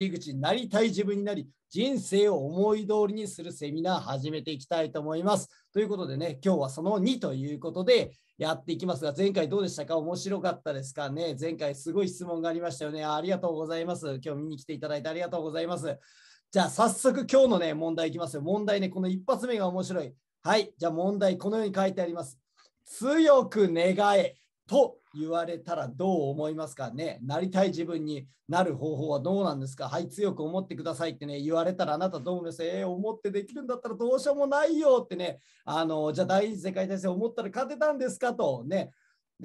り口になりたい自分になり、人生を思い通りにするセミナー始めていきたいと思います。ということでね、今日はその2ということでやっていきますが、前回どうでしたか面白かったですかね前回すごい質問がありましたよね。ありがとうございます。今日見に来ていただいてありがとうございます。じゃあ早速今日のね、問題いきますよ。問題ね、この一発目が面白い。はい、じゃあ問題このように書いてあります。強く願えと言われたらどう思いますかねなりたい自分になる方法はどうなんですかはい強く思ってくださいってね言われたらあなたどう思いますえー、思ってできるんだったらどうしようもないよってねあのじゃあ第二次世界大戦思ったら勝てたんですかとね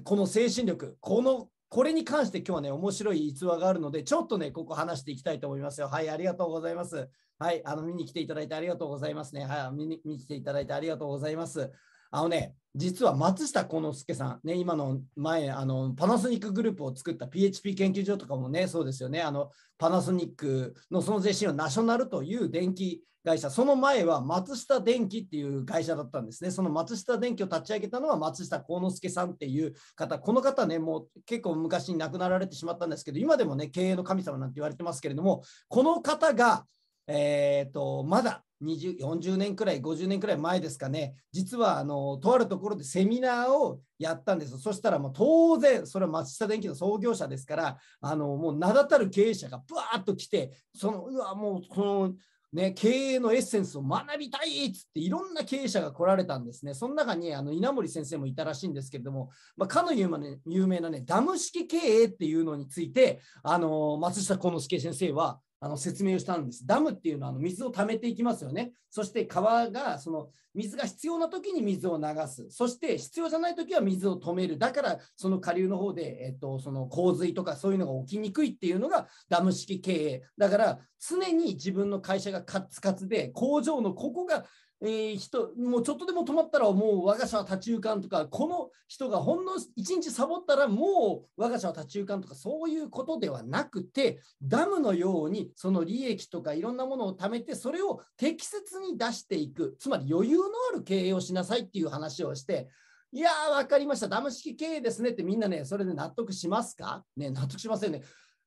この精神力このこれに関して今日はね、面白い逸話があるので、ちょっとね、ここ話していきたいと思いますよ。はい、ありがとうございます。はい、あの、見に来ていただいてありがとうございますね。はい、見に来ていただいてありがとうございます。あのね、実は松下幸之助さん、ね、今の前あの、パナソニックグループを作った PHP 研究所とかもね、そうですよね、あのパナソニックのその前身はナショナルという電気会社、その前は松下電機っていう会社だったんですね、その松下電機を立ち上げたのは松下幸之助さんっていう方、この方ね、もう結構昔に亡くなられてしまったんですけど、今でもね、経営の神様なんて言われてますけれども、この方が、えーと、まだ20 40年くらい、50年くらい前ですかね、実はあのとあるところでセミナーをやったんです。そしたらもう当然、それは松下電器の創業者ですから、あのもう名だたる経営者がぶわっと来て、そのうわ、もうこの。ね、経営のエッセンスを学びたいっつっていろんな経営者が来られたんですね。その中にあの稲森先生もいたらしいんですけれども、まあ、かの有名,、ね、有名な、ね、ダム式経営っていうのについて、あの松下幸之助先生はあの説明をしたんです。ダムっていうのはあの水を溜めていきますよね。そして川がその水が必要な時に水を流す。そして必要じゃない時は水を止める。だからその下流の方で、えっと、その洪水とかそういうのが起きにくいっていうのがダム式経営。だから常に自分の会社がカツカツで工場のここがえー、人もうちょっとでも止まったらもう我が社は立ち行かんとかこの人がほんの1日サボったらもう我が社は立ち行かんとかそういうことではなくてダムのようにその利益とかいろんなものを貯めてそれを適切に出していくつまり余裕のある経営をしなさいっていう話をしていやー、わかりました。ダム式経営ですねってみんなね、それで納得しますかね、納得しませんね。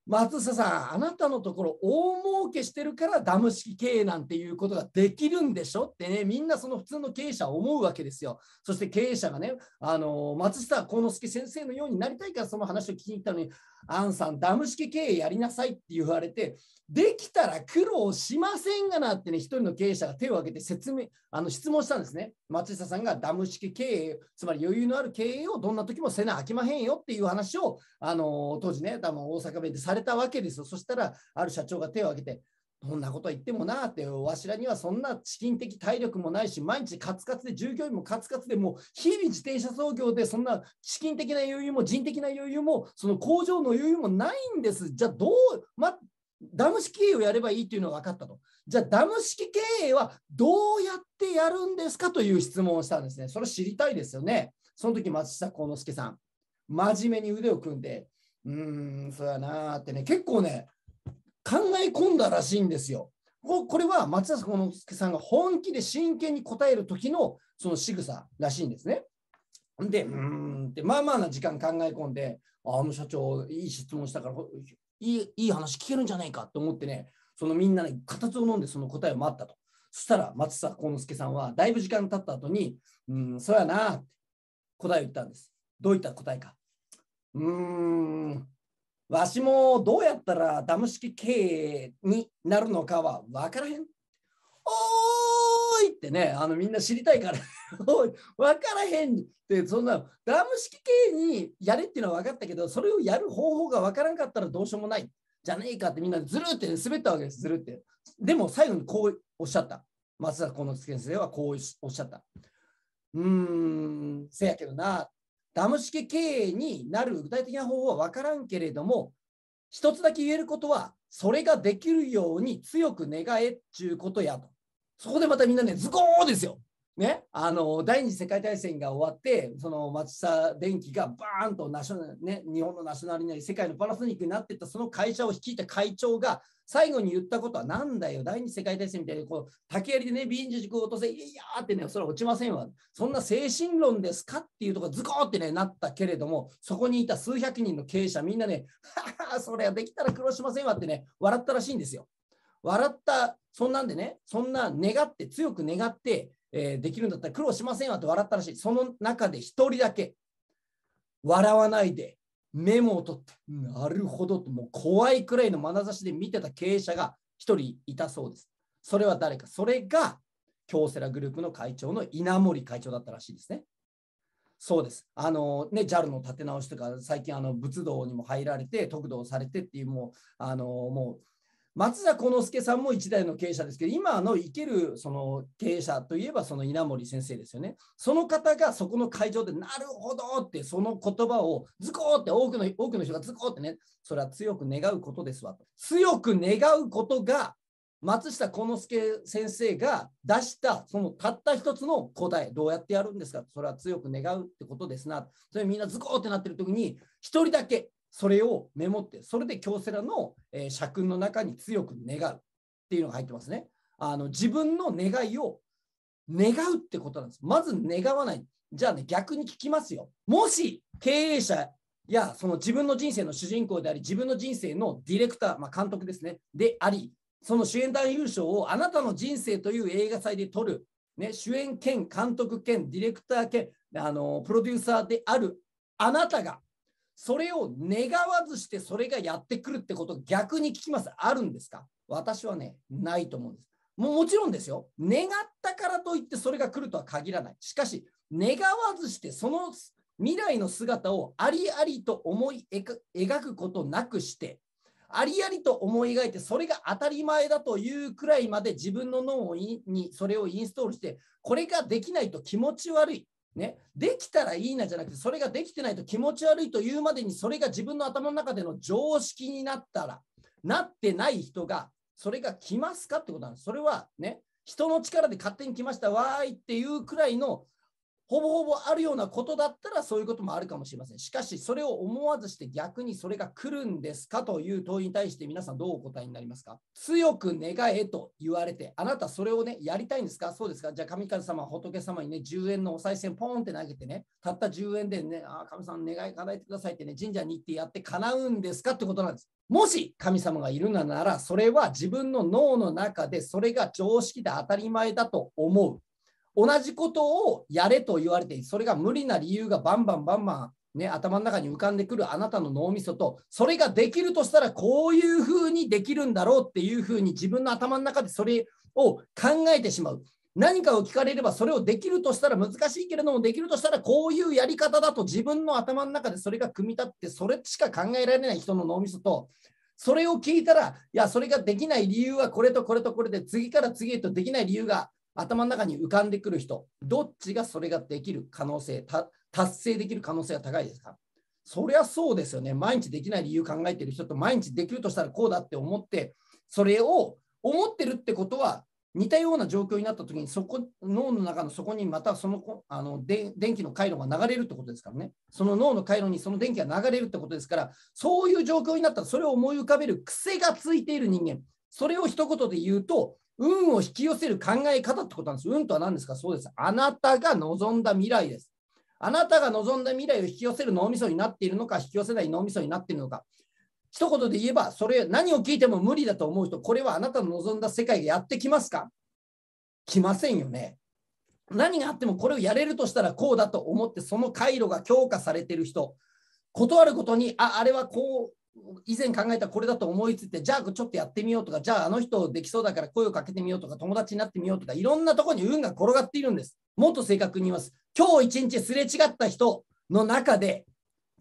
松下さん、あなたのところ大儲けしてるからダム式経営なんていうことができるんでしょってね、みんなその普通の経営者は思うわけですよ。そして経営者がね、あの、松下幸之助先生のようになりたいからその話を聞きに行ったのに、アンさん、ダム式経営やりなさいって言われて、できたら苦労しませんがなってね、一人の経営者が手を挙げて説明、あの質問したんですね。松下さんがダム式経営、つまり余裕のある経営をどんな時もせなあきまへんよっていう話を、あの当時ね、多分大阪弁でされたわけですよ。そしたら、ある社長が手を挙げて、どんなこと言ってもなあって、わしらにはそんな資金的体力もないし、毎日カツカツで、従業員もカツカツで、もう日々自転車操業で、そんな資金的な余裕も人的な余裕も、その工場の余裕もないんです。じゃあ、どう、ま、ダム式経営をやればいいっていうのが分かったと。じゃあ、ダム式経営はどうやってやるんですかという質問をしたんですね。それ知りたいですよね。その時、松下幸之助さん、真面目に腕を組んで、うーん、そうやなーってね、結構ね、考え込んだらしいんですよ。これは松田幸之助さんが本気で真剣に答える時のその仕草らしいんですね。で、うーんって、まあまあな時間考え込んで、あの社長、いい質問したからいい、いい話聞けるんじゃないかと思ってね、そのみんなね、つを飲んでその答えを待ったと。そしたら松坂幸之助さんは、だいぶ時間経った後に、うん、そうやなって答えを言ったんです。どういった答えか。うーん、わしもどうやったらダム式経営になるのかは分からへん。おーいってね、あのみんな知りたいから分 からへんって、そんなダム式経営にやれっていうのは分かったけど、それをやる方法が分からんかったらどうしようもない。じゃねえかってみんなずるって、ね、滑ったわけです、ずるって。でも最後にこうおっしゃった。松田幸之助先生はこうおっしゃった。うーん、せやけどな。ダム式経営になる具体的な方法は分からんけれども、一つだけ言えることは、それができるように強く願えっちゅうことやと。そこでまたみんなね、ズコーですよ。ね、あの第二次世界大戦が終わってその松下電機がバーンとナショナね、日本のナショナルになり世界のパナソニックになっていったその会社を率いた会長が最後に言ったことはなんだよ第二次世界大戦みたいにこう竹槍でねビンジ軸を落とせいやーってねそれは落ちませんわそんな精神論ですかっていうところズコーってねなったけれどもそこにいた数百人の経営者みんなねははそれはできたら苦労しませんわってね笑ったらしいんですよ笑ったそんなんでねそんな願って強く願ってえー、できるんだったら苦労しませんわと笑ったらしい。その中で1人だけ笑わないでメモを取って、なるほどと、もう怖いくらいの眼差しで見てた経営者が1人いたそうです。それは誰か。それが京セラグループの会長の稲森会長だったらしいですね。そうです。あのね、JAL の立て直しとか、最近あの仏道にも入られて、得度をされてっていう、もう、あのもう、松田幸之助さんも一代の経営者ですけど、今の生けるその経営者といえばその稲森先生ですよね。その方がそこの会場で、なるほどって、その言葉をズコーって多くの、多くの人がズコーってね、それは強く願うことですわと。強く願うことが、松下幸之助先生が出したそのたった一つの答えどうやってやるんですかそれは強く願うってことですなそれみんなズコーってなってる時に一人だけそれをメモって、それで京セラの、え社訓の中に強く願うっていうのが入ってますね。あの自分の願いを願うってことなんです。まず願わない。じゃあね、逆に聞きますよ。もし経営者やその自分の人生の主人公であり、自分の人生のディレクター、まあ、監督ですね、であり、その主演男優賞をあなたの人生という映画祭で撮る、ね、主演兼監督兼ディレクター兼あのプロデューサーであるあなたがそれを願わずしてそれがやってくるってこと逆に聞きます。あるんですか私はね、ないと思うんです。ももちろんですよ。願ったからといってそれが来るとは限らない。しかし、願わずしてその未来の姿をありありと思い描くことなくして、ありありと思い描いて、それが当たり前だというくらいまで自分の脳にそれをインストールして、これができないと気持ち悪い。ね、できたらいいなじゃなくてそれができてないと気持ち悪いというまでにそれが自分の頭の中での常識になったらなってない人がそれが来ますかってことなんです。それはね人の力で勝手に来ましたわーいっていうくらいのほぼほぼあるようなことだったらそういうこともあるかもしれません。しかし、それを思わずして逆にそれが来るんですかという問いに対して皆さんどうお答えになりますか強く願えと言われて、あなたそれをね、やりたいんですかそうですかじゃあ神風様、仏様にね、10円のお賽銭ポーンって投げてね、たった10円でね、あ神さん願い叶えてくださいってね、神社に行ってやって叶うんですかってことなんです。もし神様がいるなら、それは自分の脳の中でそれが常識で当たり前だと思う。同じことをやれと言われてそれが無理な理由がバンバンバンバン、ね、頭の中に浮かんでくるあなたの脳みそとそれができるとしたらこういうふうにできるんだろうっていうふうに自分の頭の中でそれを考えてしまう。何かを聞かれればそれをできるとしたら難しいけれどもできるとしたらこういうやり方だと自分の頭の中でそれが組み立ってそれしか考えられない人の脳みそとそれを聞いたらいやそれができない理由はこれとこれとこれで次から次へとできない理由が頭の中に浮かんでくる人、どっちがそれができる可能性、達成できる可能性が高いですかそりゃそうですよね。毎日できない理由考えてる人と毎日できるとしたらこうだって思って、それを思ってるってことは、似たような状況になった時にそこ脳の中のそこにまたそのあの電気の回路が流れるってことですからねその脳の回路にその電気が流れるってことですからそういう状況になったらそれを思い浮かべる癖がついている人間それを一言で言うと運を引き寄せる考え方ってことなんです。運とは何ですかそうです。あなたが望んだ未来です。あなたが望んだ未来を引き寄せる脳みそになっているのか、引き寄せない脳みそになっているのか。一言で言えば、それ、何を聞いても無理だと思う人、これはあなたの望んだ世界がやってきますか来ませんよね。何があってもこれをやれるとしたらこうだと思って、その回路が強化されている人、断ることに、あ、あれはこう以前考えたこれだと思いついて、じゃあちょっとやってみようとか、じゃああの人できそうだから声をかけてみようとか、友達になってみようとか、いろんなところに運が転がっているんです。もっと正確に言います。今日一日すれ違った人の中で、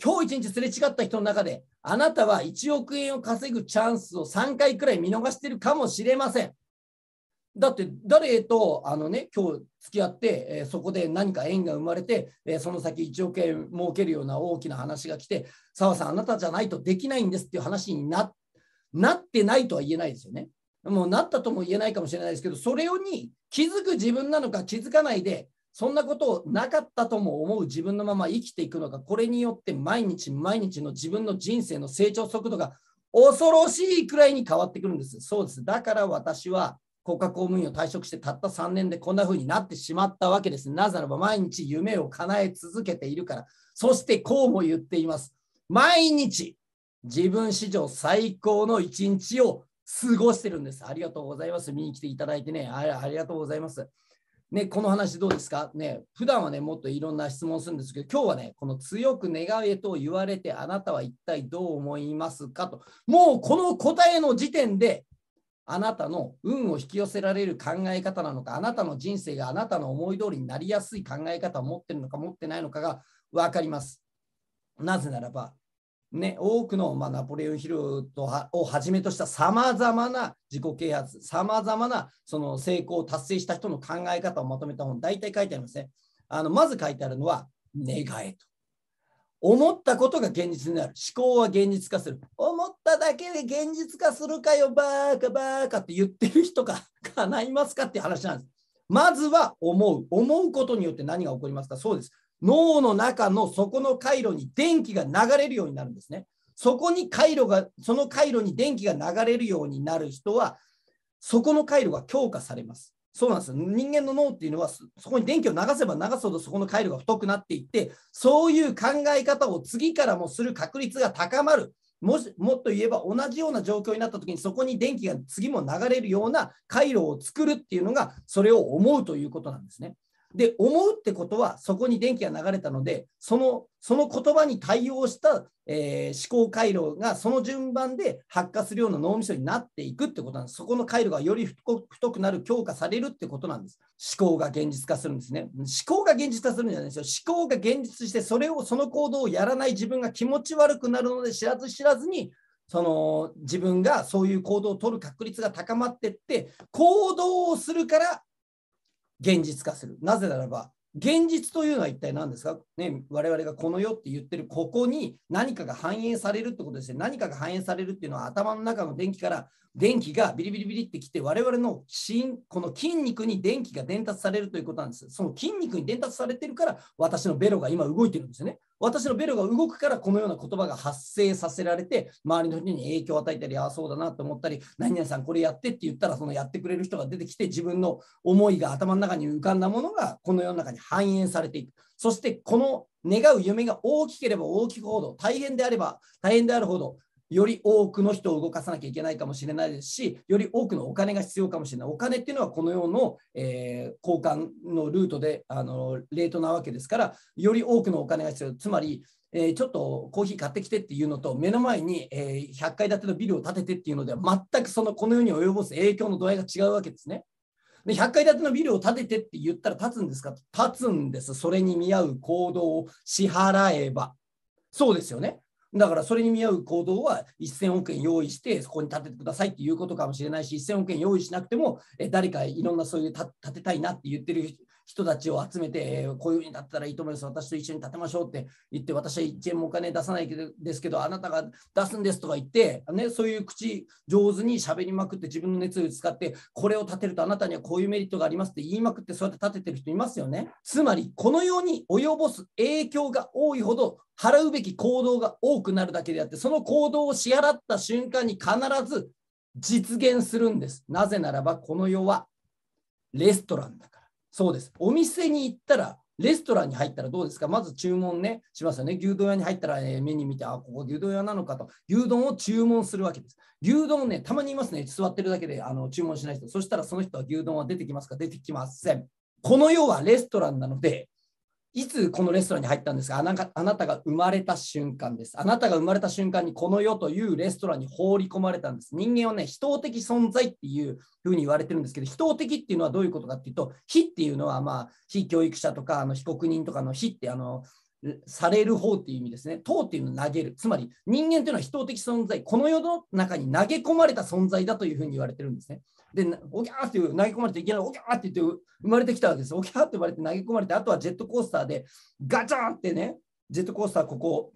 今日一日すれ違った人の中で、あなたは1億円を稼ぐチャンスを3回くらい見逃してるかもしれません。だって誰とあのね今日付き合って、えー、そこで何か縁が生まれて、えー、その先1億円儲けるような大きな話が来て澤さんあなたじゃないとできないんですっていう話にななってないとは言えないですよね。もうなったとも言えないかもしれないですけどそれに気づく自分なのか気づかないでそんなことをなかったとも思う自分のまま生きていくのかこれによって毎日毎日の自分の人生の成長速度が恐ろしいくらいに変わってくるんです。そうですだから私は国家公務員を退職してたった3年でこんな風になってしまったわけです。なぜならば毎日夢を叶え続けているから。そしてこうも言っています。毎日自分史上最高の一日を過ごしてるんです。ありがとうございます。見に来ていただいてね、ありがとうございます。ね、この話どうですかね、普段はね、もっといろんな質問するんですけど、今日はね、この強く願えと言われて、あなたは一体どう思いますかと、もうこの答えの時点であなたの運を引き寄せられる考え方なのか、あなたの人生があなたの思い通りになりやすい考え方を持ってるのか持ってないのかが分かります。なぜならば、ね、多くの、まあ、ナポレオン・ヒルをはじめとしたさまざまな自己啓発、さまざまなその成功を達成した人の考え方をまとめた本、大体書いてありますね。あのまず書いてあるのは、願えと。思ったことが現実になる。思考は現実化する。思っただけで現実化するかよ、バーカバーカって言ってる人が叶いますかっていう話なんです。まずは思う。思うことによって何が起こりますかそうです。脳の中の底の回路に電気が流れるようになるんですね。そこに回路が、その回路に電気が流れるようになる人は、そこの回路が強化されます。そうなんです人間の脳っていうのはそこに電気を流せば流すほどそこの回路が太くなっていってそういう考え方を次からもする確率が高まるもしもっと言えば同じような状況になった時にそこに電気が次も流れるような回路を作るっていうのがそれを思うということなんですね。で、思うってことは、そこに電気が流れたので、そのその言葉に対応した、えー、思考回路が、その順番で発火するような脳みそになっていくってことなんです。そこの回路がより太くなる、強化されるってことなんです。思考が現実化するんですね。思考が現実化するんじゃないですよ。思考が現実して、それを、その行動をやらない自分が気持ち悪くなるので、知らず知らずに、その自分がそういう行動を取る確率が高まってって行動をするから現実化する。なぜならば、現実というのは一体何ですか、ね、我々がこの世って言ってるここに何かが反映されるってことですね。何かが反映されるっていうのは頭の中の電気から電気がビリビリビリってきて、我々の心、この筋肉に電気が伝達されるということなんです。その筋肉に伝達されてるから、私のベロが今動いてるんですよね。私のベロが動くから、このような言葉が発生させられて、周りの人に影響を与えたり、ああ、そうだなと思ったり、何々さんこれやってって言ったら、そのやってくれる人が出てきて、自分の思いが頭の中に浮かんだものが、この世の中に反映されていく。そして、この願う夢が大きければ大きくほど、大変であれば大変であるほど、より多くの人を動かさなきゃいけないかもしれないですし、より多くのお金が必要かもしれない。お金っていうのはこのような、えー、交換のルートであのレートなわけですから、より多くのお金が必要。つまり、えー、ちょっとコーヒー買ってきてっていうのと、目の前に、えー、100階建てのビルを建ててっていうのでは、全くそのこの世に及ぼす影響の度合いが違うわけですね。で100階建てのビルを建ててって言ったら建つんですか建つんです。それに見合う行動を支払えば。そうですよね。だからそれに見合う行動は1000億円用意してそこに建ててくださいっていうことかもしれないし1000億円用意しなくても誰かいろんなそういう建てたいなって言ってる人たちを集めて、えー、こういうふうになったらいいと思います、私と一緒に立てましょうって言って、私は1円もお金出さないですけど、あなたが出すんですとか言って、ね、そういう口上手に喋りまくって、自分の熱を使って、これを立てるとあなたにはこういうメリットがありますって言いまくって、そうやって立ててる人いますよね。つまり、このように及ぼす影響が多いほど、払うべき行動が多くなるだけであって、その行動を支払った瞬間に必ず実現するんです。なぜならば、この世はレストランだから。そうです。お店に行ったら、レストランに入ったらどうですかまず注文ね、しますよね。牛丼屋に入ったら、えー、メ見て、あ、ここ牛丼屋なのかと、牛丼を注文するわけです。牛丼ね、たまにいますね。座ってるだけであの注文しない人。そしたらその人は牛丼は出てきますか出てきません。この世はレストランなので、いつこのレストランに入ったんですかあなあなたが生まれた瞬間です。あなたが生まれた瞬間にこの世というレストランに放り込まれたんです。人間はね、人的存在っていうふうに言われてるんですけど、人的っていうのはどういうことかっていうと、非っていうのは、まあ、非教育者とか、あの被告人とかの非って、あの、される方っていう意味ですね。党っていうのを投げる。つまり人間というのは人的存在、この世の中に投げ込まれた存在だというふうに言われてるんですね。で、おきゃーって投げ込まれていきなりおきゃーって言って生まれてきたわけです。おきゃーって言われて投げ込まれて、あとはジェットコースターでガチャンってね、ジェットコースターここ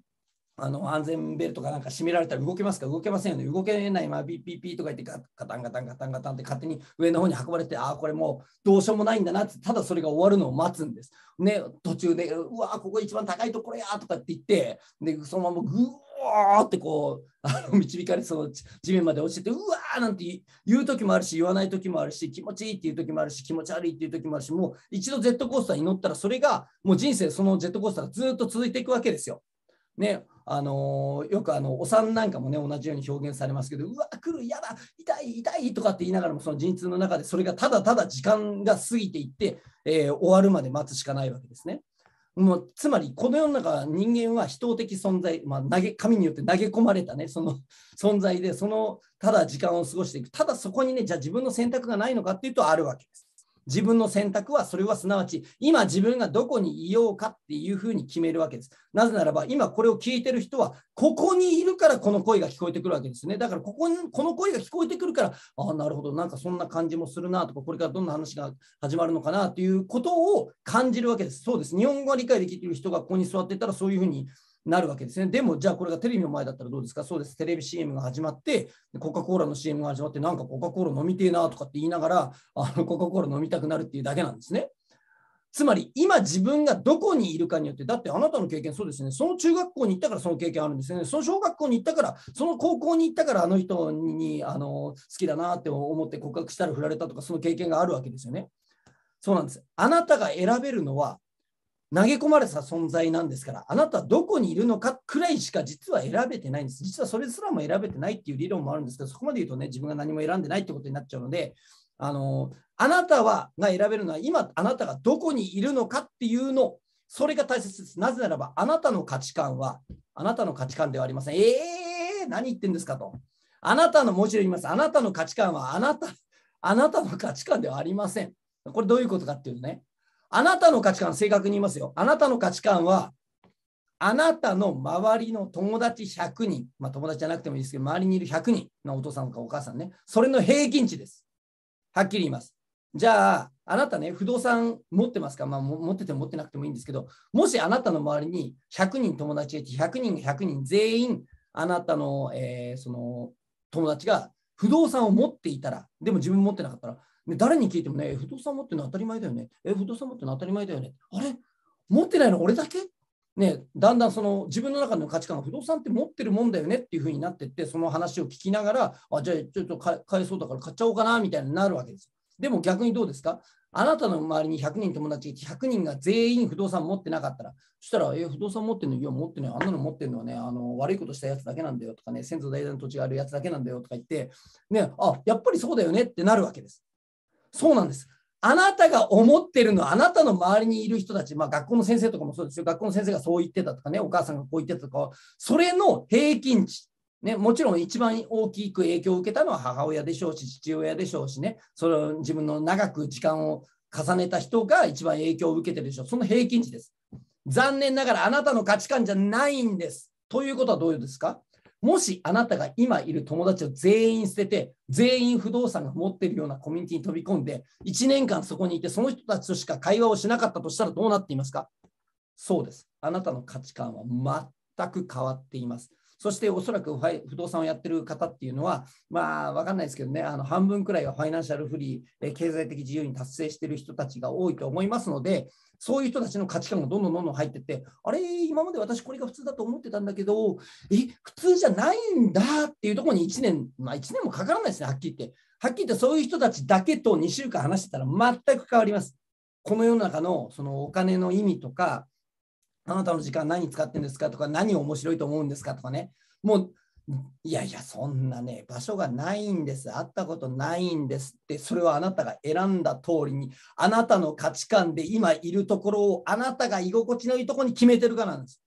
あの安全ベルトかなんか締められたら動けますか動けませんよね。動けないまあ、ピッピッピッとか言ってガタンガタンガタンガタンって勝手に上の方に運ばれて、ああ、これもうどうしようもないんだなって、ただそれが終わるのを待つんです。ね、途中で、うわここ一番高いところやとかって言って、で、そのままぐおーってこう、あの導かれその地面まで落ちてて、うわーなんて言う時もあるし、言わない時もあるし、気持ちいいっていう時もあるし、気持ち悪いっていう時もあるし、もう一度ジェットコースターに乗ったら、それがもう人生、そのジェットコースターがずっと続いていくわけですよ。ね、あのー、よくあのお産なんかもね同じように表現されますけどうわ来るやだ痛い痛いとかって言いながらもその陣痛の中でそれがただただ時間が過ぎていって、えー、終わるまで待つしかないわけですね。もうつまりこの世の中は人間は人的存在、まあ、投げ神によって投げ込まれたねその存在でそのただ時間を過ごしていくただそこにねじゃあ自分の選択がないのかっていうとあるわけです。自分の選択は、それはすなわち、今自分がどこにいようかっていうふうに決めるわけです。なぜならば、今これを聞いてる人は、ここにいるからこの声が聞こえてくるわけですね。だから、ここに、この声が聞こえてくるから、ああ、なるほど、なんかそんな感じもするなとか、これからどんな話が始まるのかなということを感じるわけです。そうです。日本語が理解できている人がここに座ってたら、そういうふうになるわけですね。でも、じゃあこれがテレビの前だったらどうですかそうです。テレビ CM が始まって、コカ・コーラの CM が始まって、なんかコカ・コーラ飲みてえなとかって言いながら、あのコカ・コーラ飲みたくなるっていうだけなんですね。つまり今自分がどこにいるかによって、だってあなたの経験そうですね、その中学校に行ったからその経験あるんですよね、その小学校に行ったから、その高校に行ったからあの人にあの好きだなって思って告白したら振られたとか、その経験があるわけですよね。そうなんです。あなたが選べるのは投げ込まれた存在なんですから、あなたはどこにいるのかくらいしか実は選べてないんです。実はそれすらも選べてないっていう理論もあるんですけど、そこまで言うとね、自分が何も選んでないってことになっちゃうので、あのあなたはが選べるのは、今あなたがどこにいるのかっていうの、それが大切です。なぜならば、あなたの価値観は、あなたの価値観ではありません。えー、何言ってんですかと。あなたの、もちろん言います。あなたの価値観は、あなた、あなたの価値観ではありません。これどういうことかっていうとね、あなたの価値観、正確に言いますよ。あなたの価値観は、あなたの周りの友達100人、まあ、友達じゃなくてもいいですけど、周りにいる100人のお父さんとかお母さんね、それの平均値です。はっきり言います。じゃあ、あなたね、不動産持ってますか、まあ、持ってても持ってなくてもいいんですけど、もしあなたの周りに100人友達がいて、100人100人全員、あなたの,、えー、その友達が不動産を持っていたら、でも自分持ってなかったら、誰に聞いてもね、不動産持ってるの当たり前だよね。え、不動産持ってるの当たり前だよね。あれ持ってないの俺だけね、だんだんその自分の中の価値観が不動産って持ってるもんだよねっていうふうになってって、その話を聞きながら、あじゃあちょっと買えそうだから買っちゃおうかなみたいになるわけです。でも逆にどうですかあなたの周りに100人友達、100人が全員不動産持ってなかったら、そしたら、え、不動産持ってんのいや、持ってない。あんなの持ってんのはね、あの悪いことしたやつだけなんだよとかね、先祖代々の土地があるやつだけなんだよとか言って、ね、あ、やっぱりそうだよねってなるわけです。そうなんです。あなたが思ってるのは、あなたの周りにいる人たち、まあ、学校の先生とかもそうですよ。学校の先生がそう言ってたとかね、お母さんがこう言ってたとか、それの平均値。ね、もちろん一番大きく影響を受けたのは母親でしょうし、父親でしょうしね、それ自分の長く時間を重ねた人が一番影響を受けてるでしょう。その平均値です。残念ながらあなたの価値観じゃないんです。ということはどういうですかもしあなたが今いる友達を全員捨てて、全員不動産が持っているようなコミュニティに飛び込んで、1年間そこにいて、その人たちとしか会話をしなかったとしたらどうなっていますかそうです。あなたの価値観は全く変わっています。そしておそらく不動産をやってる方っていうのは、まあ、わかんないですけどね、あの半分くらいはファイナンシャルフリー、経済的自由に達成してる人たちが多いと思いますので、そういう人たちの価値観がどんどんどんどん入ってって、あれ、今まで私これが普通だと思ってたんだけど、え、普通じゃないんだっていうところに1年、まあ1年もかからないですね、はっきり言って。はっきり言ってそういう人たちだけと2週間話してたら全く変わります。この世の中のそのお金の意味とか、あなたの時間何使ってんですかとか、何面白いと思うんですかとかね。もう、いやいや、そんなね、場所がないんです。会ったことないんですって、それはあなたが選んだ通りに、あなたの価値観で今いるところを、あなたが居心地のいいところに決めてるからなんです。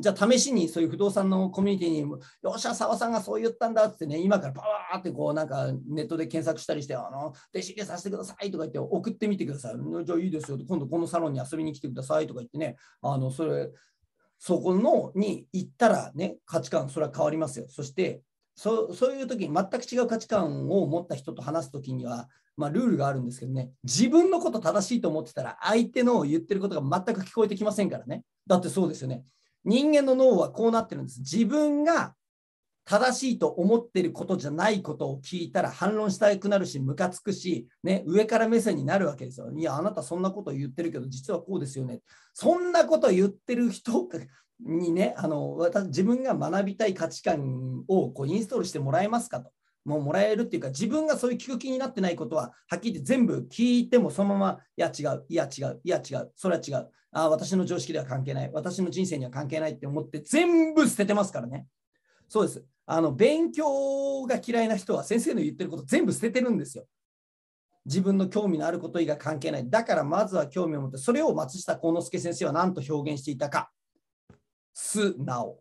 じゃあ試しにそういう不動産のコミュニティに、よっしゃ、澤さんがそう言ったんだってね、今からパワーってこうなんかネットで検索したりして、あの、弟子入れさせてくださいとか言って送ってみてください。じゃあいいですよ、今度このサロンに遊びに来てくださいとか言ってね、あの、それ、そこのに行ったらね、価値観、それは変わりますよ。そしてそ、そういう時に全く違う価値観を持った人と話す時には、まあ、ルールがあるんですけどね、自分のこと正しいと思ってたら、相手の言ってることが全く聞こえてきませんからね。だってそうですよね。人間の脳はこうなってるんです。自分が正しいと思ってることじゃないことを聞いたら反論したくなるし、ムカつくし、ね、上から目線になるわけですよ。いや、あなたそんなこと言ってるけど、実はこうですよね。そんなこと言ってる人にね、あの私自分が学びたい価値観をこうインストールしてもらえますかと。もうもらえるっていうか、自分がそういう聞く気になってないことは、はっきり言って全部聞いてもそのまま、いや違う、いや違う、いや違う、それは違う。あ私の常識では関係ない、私の人生には関係ないって思って全部捨ててますからね。そうです。あの勉強が嫌いな人は先生の言ってること全部捨ててるんですよ。自分の興味のあること以外関係ない。だからまずは興味を持って、それを松下幸之助先生は何と表現していたか。素直。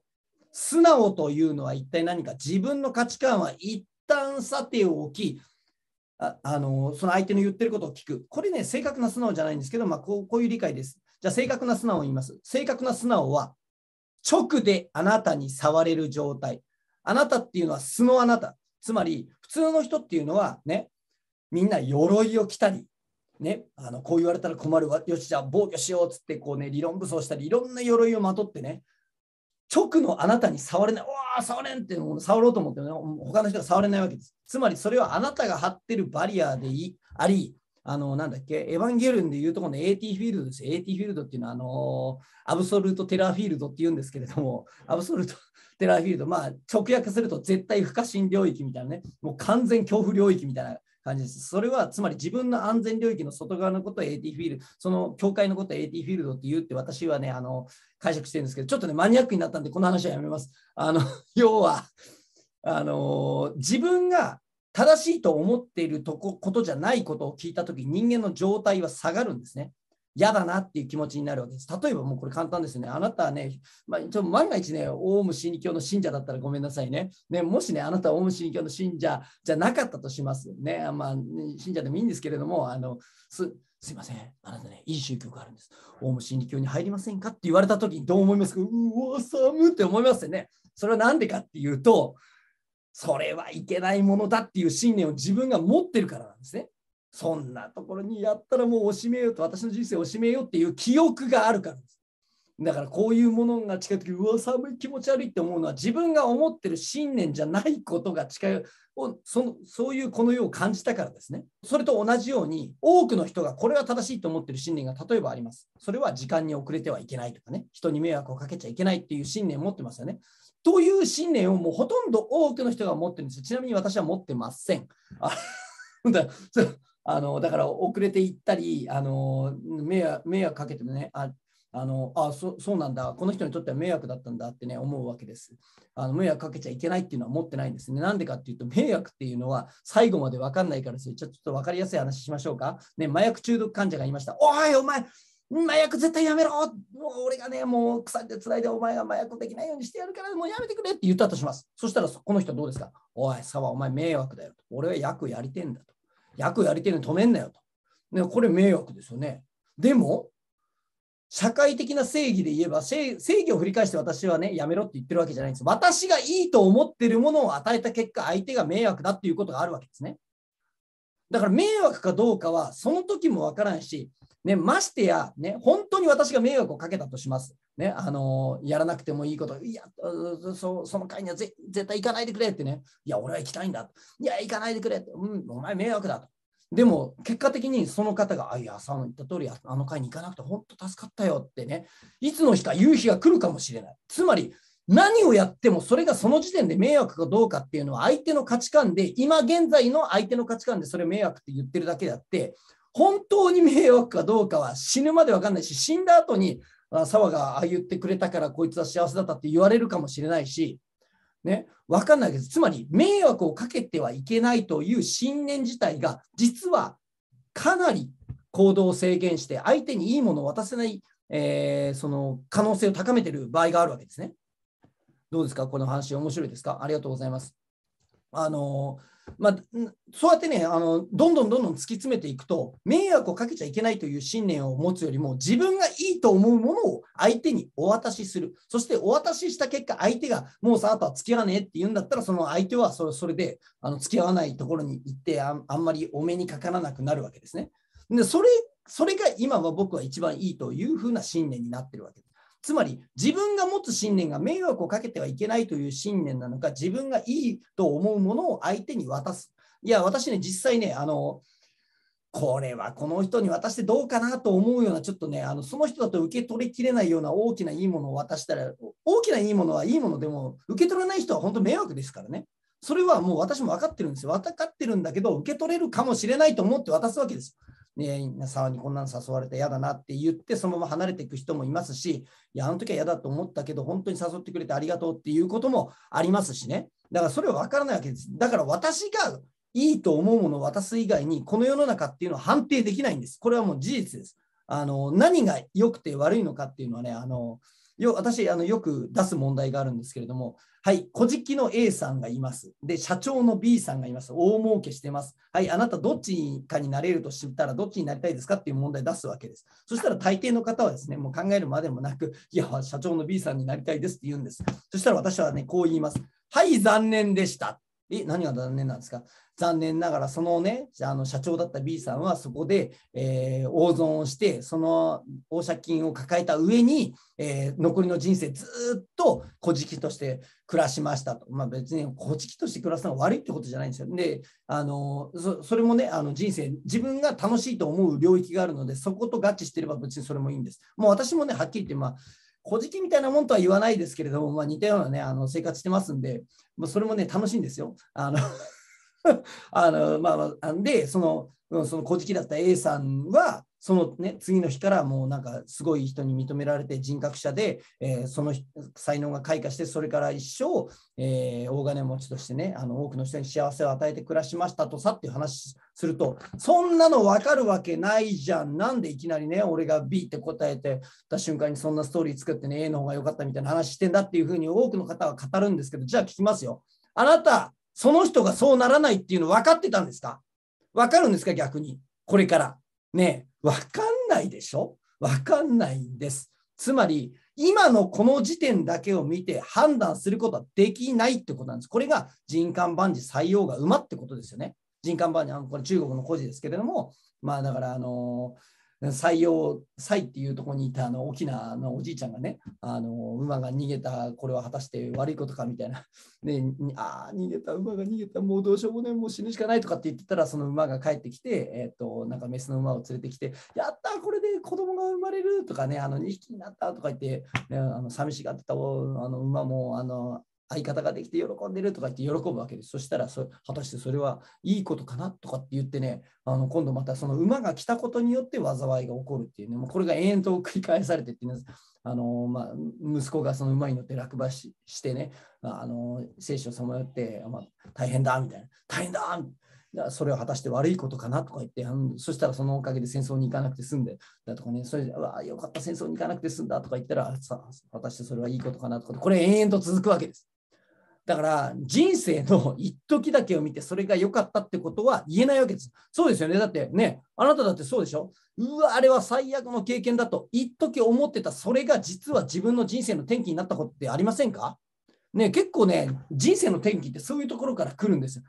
素直というのは一体何か自分の価値観は一旦さておき、ああのその相手の言ってることを聞く。これね、正確な素直じゃないんですけど、まあ、こうこういう理解です。じゃあ、正確な素直を言います。正確な素直は、直であなたに触れる状態。あなたっていうのは素のあなた。つまり、普通の人っていうのはね、みんな鎧を着たり、ね、あのこう言われたら困るわ。よし、じゃあ防御しようっつってこう、ね、理論武装したり、いろんな鎧をまとってね、直のあなたに触れない、うわ触れんってう触ろうと思っても、ね、他の人が触れないわけです。つまりそれはあなたが張ってるバリアであり、あの、なんだっけ、エヴァンゲルンでいうとこの AT フィールドです。AT フィールドっていうのは、あの、アブソルトテラーフィールドっていうんですけれども、アブソルトテラーフィールド、まあ、直訳すると絶対不可侵領域みたいなね、もう完全恐怖領域みたいな感じです。それはつまり自分の安全領域の外側のことを AT フィールド、その境界のことを AT フィールドって言うって私はね、あの解釈してるんですけど、ちょっとね、マニアックになったんで、この話はやめます。あの要はあの自分が正しいと思っているとこことじゃないことを聞いたとき、人間の状態は下がるんですね。嫌だなっていう気持ちになるわけです。例えばもうこれ簡単ですね。あなたはね、まあ、ちょ万が一ね、オウム真理教の信者だったらごめんなさいね。ねもしね、あなたはオウム真理教の信者じゃなかったとします。ね、まあ、信者でもいいんですけれども、あのすすいません、あなたね、いい宗教があるんです。オウム真理教に入りませんかって言われた時にどう思いますかうわ、寒って思いますよね。それは何でかっていうと、それはいけないものだっていう信念を自分が持ってるからなんですね。そんなところにやったらもうおしめよと、私の人生をおしめようっていう記憶があるからです。だからこういうものが近い時、うわ、寒い気持ち悪いって思うのは自分が思ってる信念じゃないことが近い、そのそういうこの世を感じたからですね。それと同じように、多くの人がこれは正しいと思ってる信念が例えばあります。それは時間に遅れてはいけないとかね、人に迷惑をかけちゃいけないっていう信念を持ってますよね。という信念をもうほとんど多くの人が持ってるんですよ。ちなみに私は持ってません。あだ あのだから遅れていったり、あの迷惑迷惑かけてもね、ああのあそそうなんだ、この人にとっては迷惑だったんだってね、思うわけです。あの迷惑かけちゃいけないっていうのは持ってないんですね。なんでかっていうと、迷惑っていうのは最後まで分かんないからですよ。ちょっと分かりやすい話しましょうか。ね、麻薬中毒患者がいました。おい、お前、麻薬絶対やめろもう俺がね、もう鎖でつないでお前が麻薬できないようにしてやるからもうやめてくれって言ったとします。そしたらこの人どうですかおい、沢、お前迷惑だよと。俺は役やりてんだと。役やりてんの止めんなよと。ね、これ迷惑ですよね。でも、社会的な正義で言えば正、正義を振り返して私はね、やめろって言ってるわけじゃないんです。私がいいと思ってるものを与えた結果、相手が迷惑だっていうことがあるわけですね。だから迷惑かどうかは、その時もわからんし、ね、ましてや、ね、本当に私が迷惑をかけたとします。ね、あのやらなくてもいいこと、いや、そその会には絶対行かないでくれってね、いや、俺は行きたいんだと、いや、行かないでくれって、うん、お前迷惑だと。でも、結果的にその方が、あ、いや、さん言った通り、あの会に行かなくて本当助かったよってね、いつの日か夕日が来るかもしれない。つまり、何をやってもそれがその時点で迷惑かどうかっていうのは相手の価値観で、今現在の相手の価値観でそれ迷惑って言ってるだけであって、本当に迷惑かどうかは死ぬまで分かんないし、死んだ後に、澤が言ってくれたからこいつは幸せだったって言われるかもしれないし、ね、分かんないけど、つまり迷惑をかけてはいけないという信念自体が、実はかなり行動を制限して、相手にいいものを渡せない、えー、その可能性を高めている場合があるわけですね。どうですかこの話、面白いですかありがとうございます。あのーまあ、そうやってねあの、どんどんどんどん突き詰めていくと、迷惑をかけちゃいけないという信念を持つよりも、自分がいいと思うものを相手にお渡しする、そしてお渡しした結果、相手がもうさ、あとは付き合わねえって言うんだったら、その相手はそれそれであの付き合わないところに行ってあ、あんまりお目にかからなくなるわけですね。でそれそれが今は僕は一番いいというふうな信念になってるわけです。つまり自分が持つ信念が迷惑をかけてはいけないという信念なのか、自分がいいと思うものを相手に渡す。いや、私ね、実際ね、あの、これはこの人に渡してどうかなと思うような、ちょっとね、あのその人だと受け取りきれないような大きないいものを渡したら、大きないいものはいいものでも、受け取らない人は本当迷惑ですからね。それはもう私も分かってるんですよ。分かってるんだけど、受け取れるかもしれないと思って渡すわけです。ね、沢にこんなの誘われて嫌だなって言って、そのまま離れていく人もいますし、いや、あの時は嫌だと思ったけど、本当に誘ってくれてありがとうっていうこともありますしね。だからそれは分からないわけです。だから私がいいと思うものを渡す以外に、この世の中っていうのは判定できないんです。これはもう事実です。あの何が良くて悪いのかっていうのはね、あのよ私あの、よく出す問題があるんですけれども、はい、こじの A さんがいます。で、社長の B さんがいます。大儲けしてます。はい、あなたどっちかになれると知ったら、どっちになりたいですかっていう問題出すわけです。そしたら大抵の方はですね、もう考えるまでもなく、いや、社長の B さんになりたいですって言うんです。そしたら私はね、こう言います。はい、残念でした。え、何が残念なんですか残念ながら、そのね、あの社長だった B さんはそこで、えー、大損をして、その大借金を抱えた上に、えー、残りの人生ずっと小じとして暮らしましたと。まあ、別に小じとして暮らすのは悪いってことじゃないんですよ。で、あのそれもね、あの人生、自分が楽しいと思う領域があるので、そこと合致してれば別にそれもいいんです。もう私もね、はっきり言って、まあ、小じみたいなもんとは言わないですけれども、まあ、似たようなね、あの生活してますんで、まあ、それもね、楽しいんですよ。あの あのまあ、でその、その小じきだった A さんは、その、ね、次の日からもうなんかすごい人に認められて人格者で、えー、その才能が開花してそれから一生、えー、大金持ちとしてねあの多くの人に幸せを与えて暮らしましたとさっていう話するとそんなの分かるわけないじゃんなんでいきなりね俺が B って答えてた瞬間にそんなストーリー作ってね A の方が良かったみたいな話してんだっていうふうに多くの方は語るんですけどじゃあ聞きますよあなたその人がそうならないっていうの分かってたんですか分かるんですか逆にこれからねえわかんないでしょわかんないんです。つまり、今のこの時点だけを見て判断することはできないってことなんです。これが人間万事採用が馬ってことですよね。人間万事、これ中国の故事ですけれども、まあだから、あのー採用採っていうところにいたあの大きなあのおじいちゃんがねあの馬が逃げたこれは果たして悪いことかみたいな、ね、ああ逃げた馬が逃げたもうどうしようもねもう死ぬしかないとかって言ってたらその馬が帰ってきて、えーと、なんかメスの馬を連れてきてやったこれで子供が生まれるとかねあの2匹になったとか言って、ね、あの寂しがってたあの馬もあの相方ができて喜んでるとか言って喜ぶわけです。そしたらそ、果たしてそれはいいことかなとかって言ってね、あの今度またその馬が来たことによって災いが起こるっていうね、もうこれが延々と繰り返されてっていうんです。あのまあ、息子がその馬に乗って落馬ししてね、あの聖書をさまよって、まあ、大変だみたいな、大変だそれは果たして悪いことかなとか言って、そしたらそのおかげで戦争に行かなくて済んでだとかね、それうわよかった、戦争に行かなくて済んだとか言ったらさ、果たしてそれはいいことかなとか、これ延々と続くわけです。だから人生の一時だけを見てそれが良かったってことは言えないわけです。そうですよね。だってね、あなただってそうでしょうわ、あれは最悪の経験だと一時思ってた、それが実は自分の人生の転機になったことってありませんかね、結構ね、人生の転機ってそういうところから来るんですよ。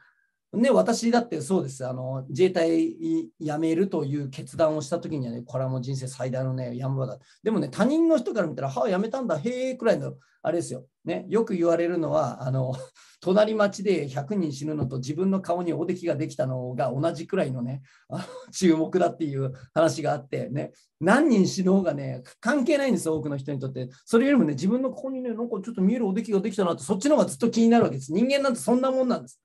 ね、私だってそうです。あの、自衛隊辞めるという決断をしたときにはね、これはもう人生最大のね、やむばだ。でもね、他人の人から見たら、はあ、辞めたんだ、へえ、くらいの、あれですよ。ね、よく言われるのは、あの、隣町で100人死ぬのと自分の顔におできができたのが同じくらいのね、あ注目だっていう話があってね、何人死ぬうがね、関係ないんですよ、多くの人にとって。それよりもね、自分のここにね、なんかちょっと見えるおできができたなって、そっちの方がずっと気になるわけです。人間なんてそんなもんなんです。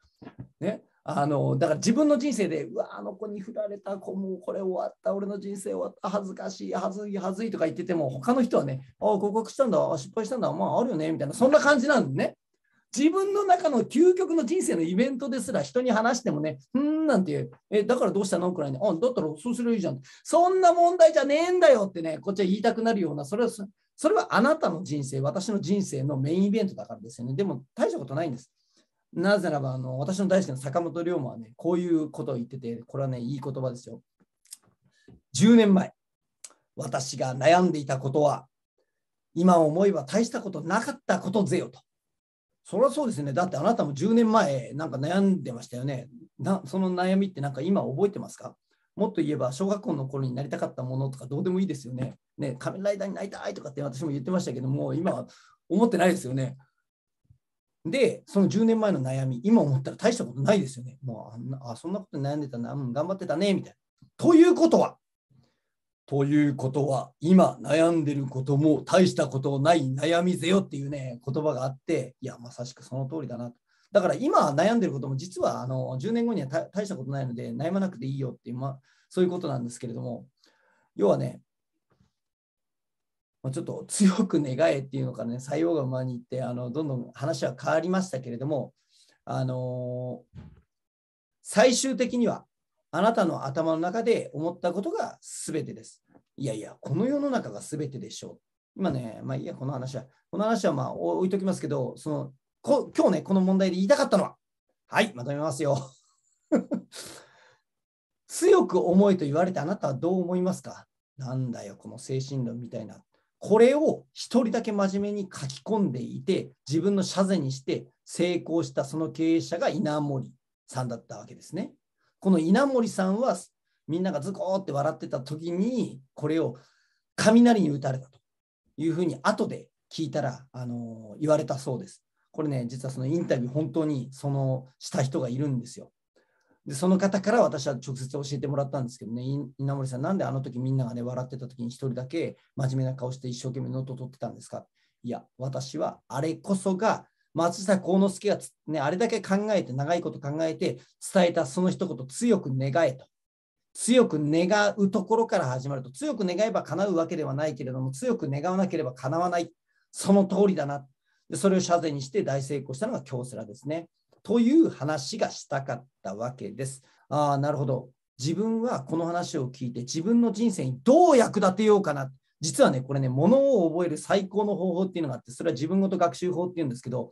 ね。あのだから自分の人生でうわあの子に振られた子もこれ終わった俺の人生終わった恥ずかしい恥ずい恥ずいとか言ってても他の人はねああ合格したんだ失敗したんだまああるよねみたいなそんな感じなんでね自分の中の究極の人生のイベントですら人に話してもねうんなんてえだからどうしたのくらいに、あだったらそうすればいいじゃんそんな問題じゃねえんだよってねこっちは言いたくなるようなそれはそれはあなたの人生私の人生のメインイベントだからですよねでも大したことないんですなぜならばあの、私の大好きな坂本龍馬はね、こういうことを言ってて、これはね、いい言葉ですよ。10年前、私が悩んでいたことは、今思えば大したことなかったことぜよと。そりゃそうですね。だってあなたも10年前、なんか悩んでましたよね。なその悩みってなんか今覚えてますかもっと言えば、小学校の頃になりたかったものとかどうでもいいですよね。ね、仮面ライダーになりたいとかって私も言ってましたけども、今は思ってないですよね。で、その10年前の悩み、今思ったら大したことないですよね。もうあんな、あ、そんなこと悩んでたな、うん、頑張ってたね、みたいな。ということは、ということは、今悩んでることも大したことない悩みぜよっていうね、言葉があって、いや、まさしくその通りだなと。だから今悩んでることも実はあの10年後には大したことないので悩まなくていいよっていう、まあ、そういうことなんですけれども、要はね、まちょっと強く願えっていうのかね、採用が間に行って、あのどんどん話は変わりましたけれども、あのー、最終的にはあなたの頭の中で思ったことが全てです。いやいや、この世の中が全てでしょう。今ね、まあいや、この話は、この話はまあ置いときますけど、そのこ今日ね、この問題で言いたかったのは、はい、まとめますよ。強く思えと言われてあなたはどう思いますかなんだよ、この精神論みたいな。これを一人だけ真面目に書き込んでいて、自分の社税にして成功したその経営者が稲森さんだったわけですね。この稲森さんはみんながズコーって笑ってた時に、これを雷に打たれたというふうに後で聞いたら、あのー、言われたそうです。これね、実はそのインタビュー、本当にそのした人がいるんですよ。でその方から私は直接教えてもらったんですけどね、稲森さん、なんであの時みんながね、笑ってた時に一人だけ真面目な顔して一生懸命ノートを取ってたんですかいや、私はあれこそが松下幸之助が、ね、あれだけ考えて、長いこと考えて伝えたその一言、強く願えと。強く願うところから始まると、強く願えば叶うわけではないけれども、強く願わなければ叶わない。その通りだな。でそれを謝罪にして大成功したのが京セラですね。という話がしたかったわけです。ああ、なるほど。自分はこの話を聞いて自分の人生にどう役立てようかな。実はね、これね、ものを覚える最高の方法っていうのがあって、それは自分ごと学習法っていうんですけど、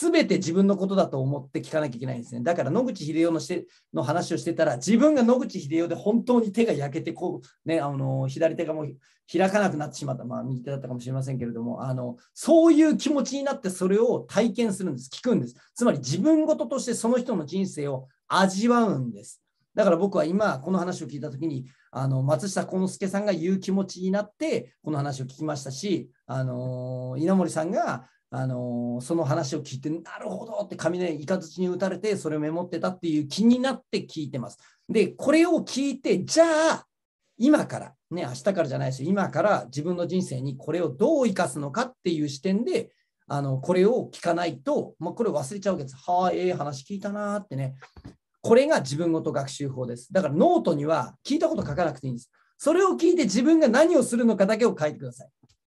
全て自分のことだと思って聞かなきゃいけないんですね。だから野口英世のしての話をしてたら、自分が野口英世で本当に手が焼けてこう、ね、あの左手がもう開かなくなってしまった、まあ、右手だったかもしれませんけれどもあの、そういう気持ちになってそれを体験するんです、聞くんです。つまり自分事としてその人の人生を味わうんです。だから僕は今、この話を聞いたときに、あの松下幸之助さんが言う気持ちになって、この話を聞きましたし、あの稲森さんがあのー、その話を聞いて、なるほどって紙でいかずちに打たれて、それをメモってたっていう気になって聞いてます。で、これを聞いて、じゃあ、今から、ね、明日からじゃないですよ、今から自分の人生にこれをどう生かすのかっていう視点で、あのこれを聞かないと、まあ、これ忘れちゃうわけです。はあ、ええー、話聞いたなってね。これが自分ごと学習法です。だからノートには聞いたこと書かなくていいんです。それを聞いて自分が何をするのかだけを書いてください。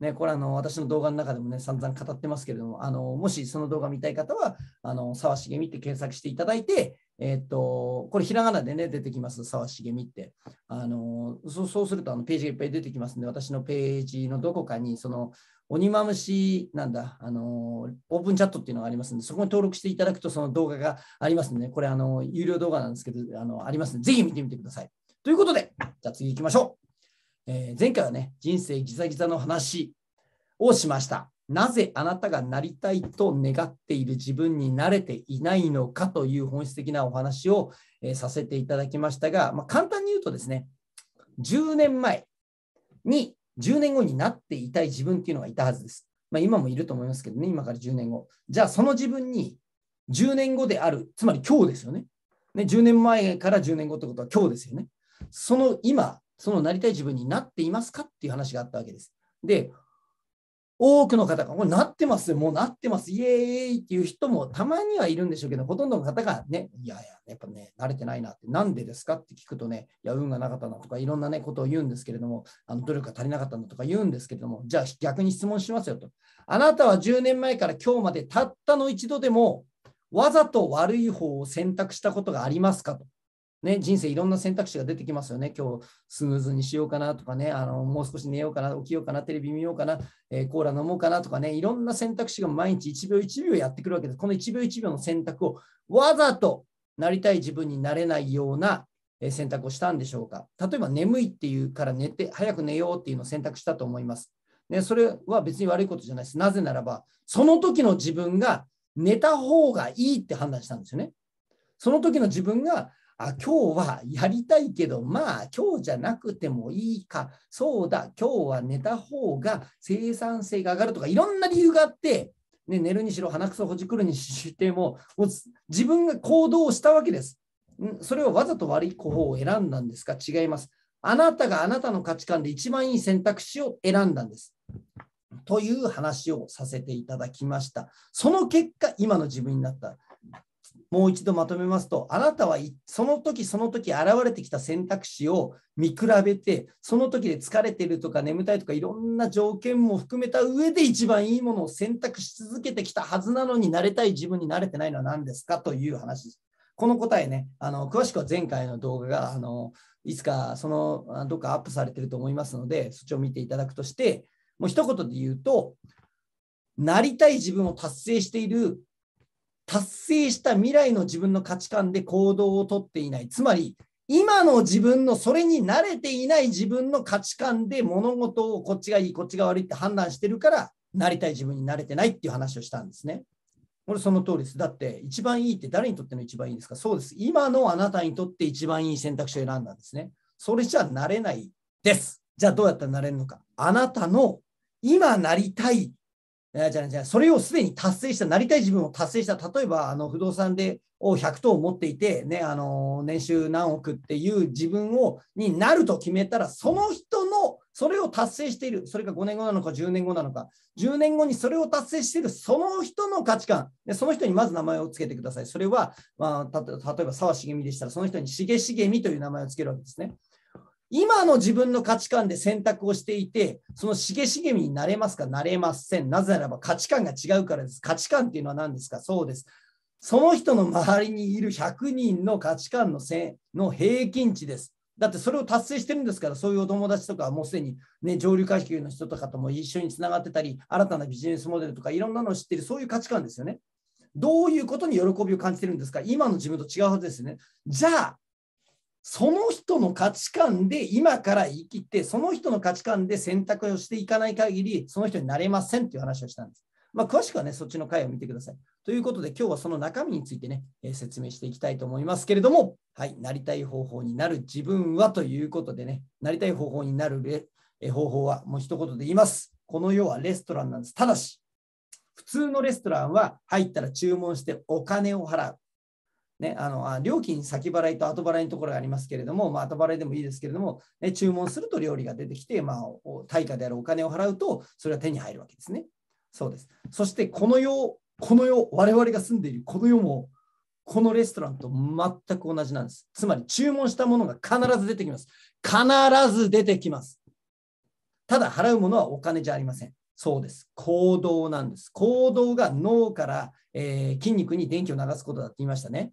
ね、これあの私の動画の中でもね、散々語ってますけれども、あのもしその動画見たい方は、あの沢茂みって検索していただいて、えっ、と、これひらがなでね、出てきます、沢茂みって。あのそうそうするとあのページがいっぱい出てきますんで、私のページのどこかに、その、鬼まむし、なんだ、あのオープンチャットっていうのがありますんで、そこに登録していただくと、その動画がありますんで、これ、あの有料動画なんですけど、あのありますんで、ぜひ見てみてください。ということで、じゃあ次行きましょう。えー、前回はね、人生ギザギザの話をしました。なぜあなたがなりたいと願っている自分に慣れていないのかという本質的なお話を、えー、させていただきましたが、まあ、簡単に言うとですね、10年前に10年後になっていたい自分っていうのがいたはずです。まあ、今もいると思いますけどね、今から10年後。じゃあその自分に10年後である、つまり今日ですよね。ね10年前から10年後ってことは今日ですよね。その今、そのなりたい自分になっていますかっていう話があったわけです。で、多くの方が、もうなってます、もうなってます、イエーイっていう人もたまにはいるんでしょうけど、ほとんどの方がね、いやいや、やっぱね、慣れてないなって、なんでですかって聞くとね、いや、運がなかったなとか、いろんなね、ことを言うんですけれども、あの努力が足りなかったなとか言うんですけれども、じゃあ逆に質問しますよと。あなたは10年前から今日までたったの一度でも、わざと悪い方を選択したことがありますかと。ね、人生いろんな選択肢が出てきますよね。今日スムーズにしようかなとかね、あのもう少し寝ようかな、起きようかな、テレビ見ようかな、えー、コーラ飲もうかなとかね、いろんな選択肢が毎日1秒1秒やってくるわけです。この1秒1秒の選択をわざとなりたい自分になれないような選択をしたんでしょうか。例えば眠いっていうから寝て、早く寝ようっていうのを選択したと思います。ね、それは別に悪いことじゃないです。なぜならば、その時の自分が寝た方がいいって判断したんですよね。その時の自分があ今日はやりたいけど、まあ今日じゃなくてもいいか、そうだ、今日は寝た方が生産性が上がるとか、いろんな理由があって、ね、寝るにしろ、鼻くそほじくるにしても、も自分が行動をしたわけです。それをわざと悪い方を選んだんですか違います。あなたがあなたの価値観で一番いい選択肢を選んだんです。という話をさせていただきました。その結果、今の自分になった。もう一度まとめますと、あなたはその時その時現れてきた選択肢を見比べて、その時で疲れてるとか眠たいとかいろんな条件も含めた上で一番いいものを選択し続けてきたはずなのになれたい自分になれてないのは何ですかという話です。この答えね、あの詳しくは前回の動画があのいつかそのどっかアップされてると思いますので、そっちを見ていただくとして、もう一言で言うと、なりたい自分を達成している達成した未来の自分の価値観で行動をとっていない。つまり、今の自分のそれに慣れていない自分の価値観で物事をこっちがいい、こっちが悪いって判断してるから、なりたい自分になれてないっていう話をしたんですね。これその通りです。だって一番いいって誰にとっての一番いいんですかそうです。今のあなたにとって一番いい選択肢を選んだんですね。それじゃなれないです。じゃあどうやったらなれるのか。あなたの今なりたいじゃあじゃあそれをすでに達成した、なりたい自分を達成した、例えばあの不動産でを100棟持っていて、ね、あの年収何億っていう自分をになると決めたら、その人のそれを達成している、それが5年後なのか10年後なのか、10年後にそれを達成しているその人の価値観、その人にまず名前をつけてください。それは、まあ、た例えば沢茂美でしたら、その人に茂茂美という名前をつけるわけですね。今の自分の価値観で選択をしていて、そのしげしげみになれますかなれません。なぜならば価値観が違うからです。価値観っていうのは何ですかそうです。その人の周りにいる100人の価値観のせの平均値です。だってそれを達成してるんですから、そういうお友達とかもうすでに、ね、上流階級の人とかとも一緒につながってたり、新たなビジネスモデルとかいろんなのを知ってる、そういう価値観ですよね。どういうことに喜びを感じてるんですか今の自分と違うはずですね。じゃあ、その人の価値観で今から生きて、その人の価値観で選択をしていかない限り、その人になれませんという話をしたんです。まあ、詳しくはね、そっちの回を見てください。ということで、今日はその中身についてね、えー、説明していきたいと思いますけれども、はい、なりたい方法になる自分はということでね、なりたい方法になるえ方法はもう一言で言います。この世はレストランなんです。ただし、普通のレストランは入ったら注文してお金を払う。ね、あの料金先払いと後払いのところがありますけれども、まあ、後払いでもいいですけれども、ね、注文すると料理が出てきて、まあ、対価であるお金を払うと、それは手に入るわけですね。そうです。そして、この世、この世、我々が住んでいるこの世も、このレストランと全く同じなんです。つまり、注文したものが必ず出てきます。必ず出てきます。ただ、払うものはお金じゃありません。そうです。行動なんです。行動が脳から、えー、筋肉に電気を流すことだって言いましたね。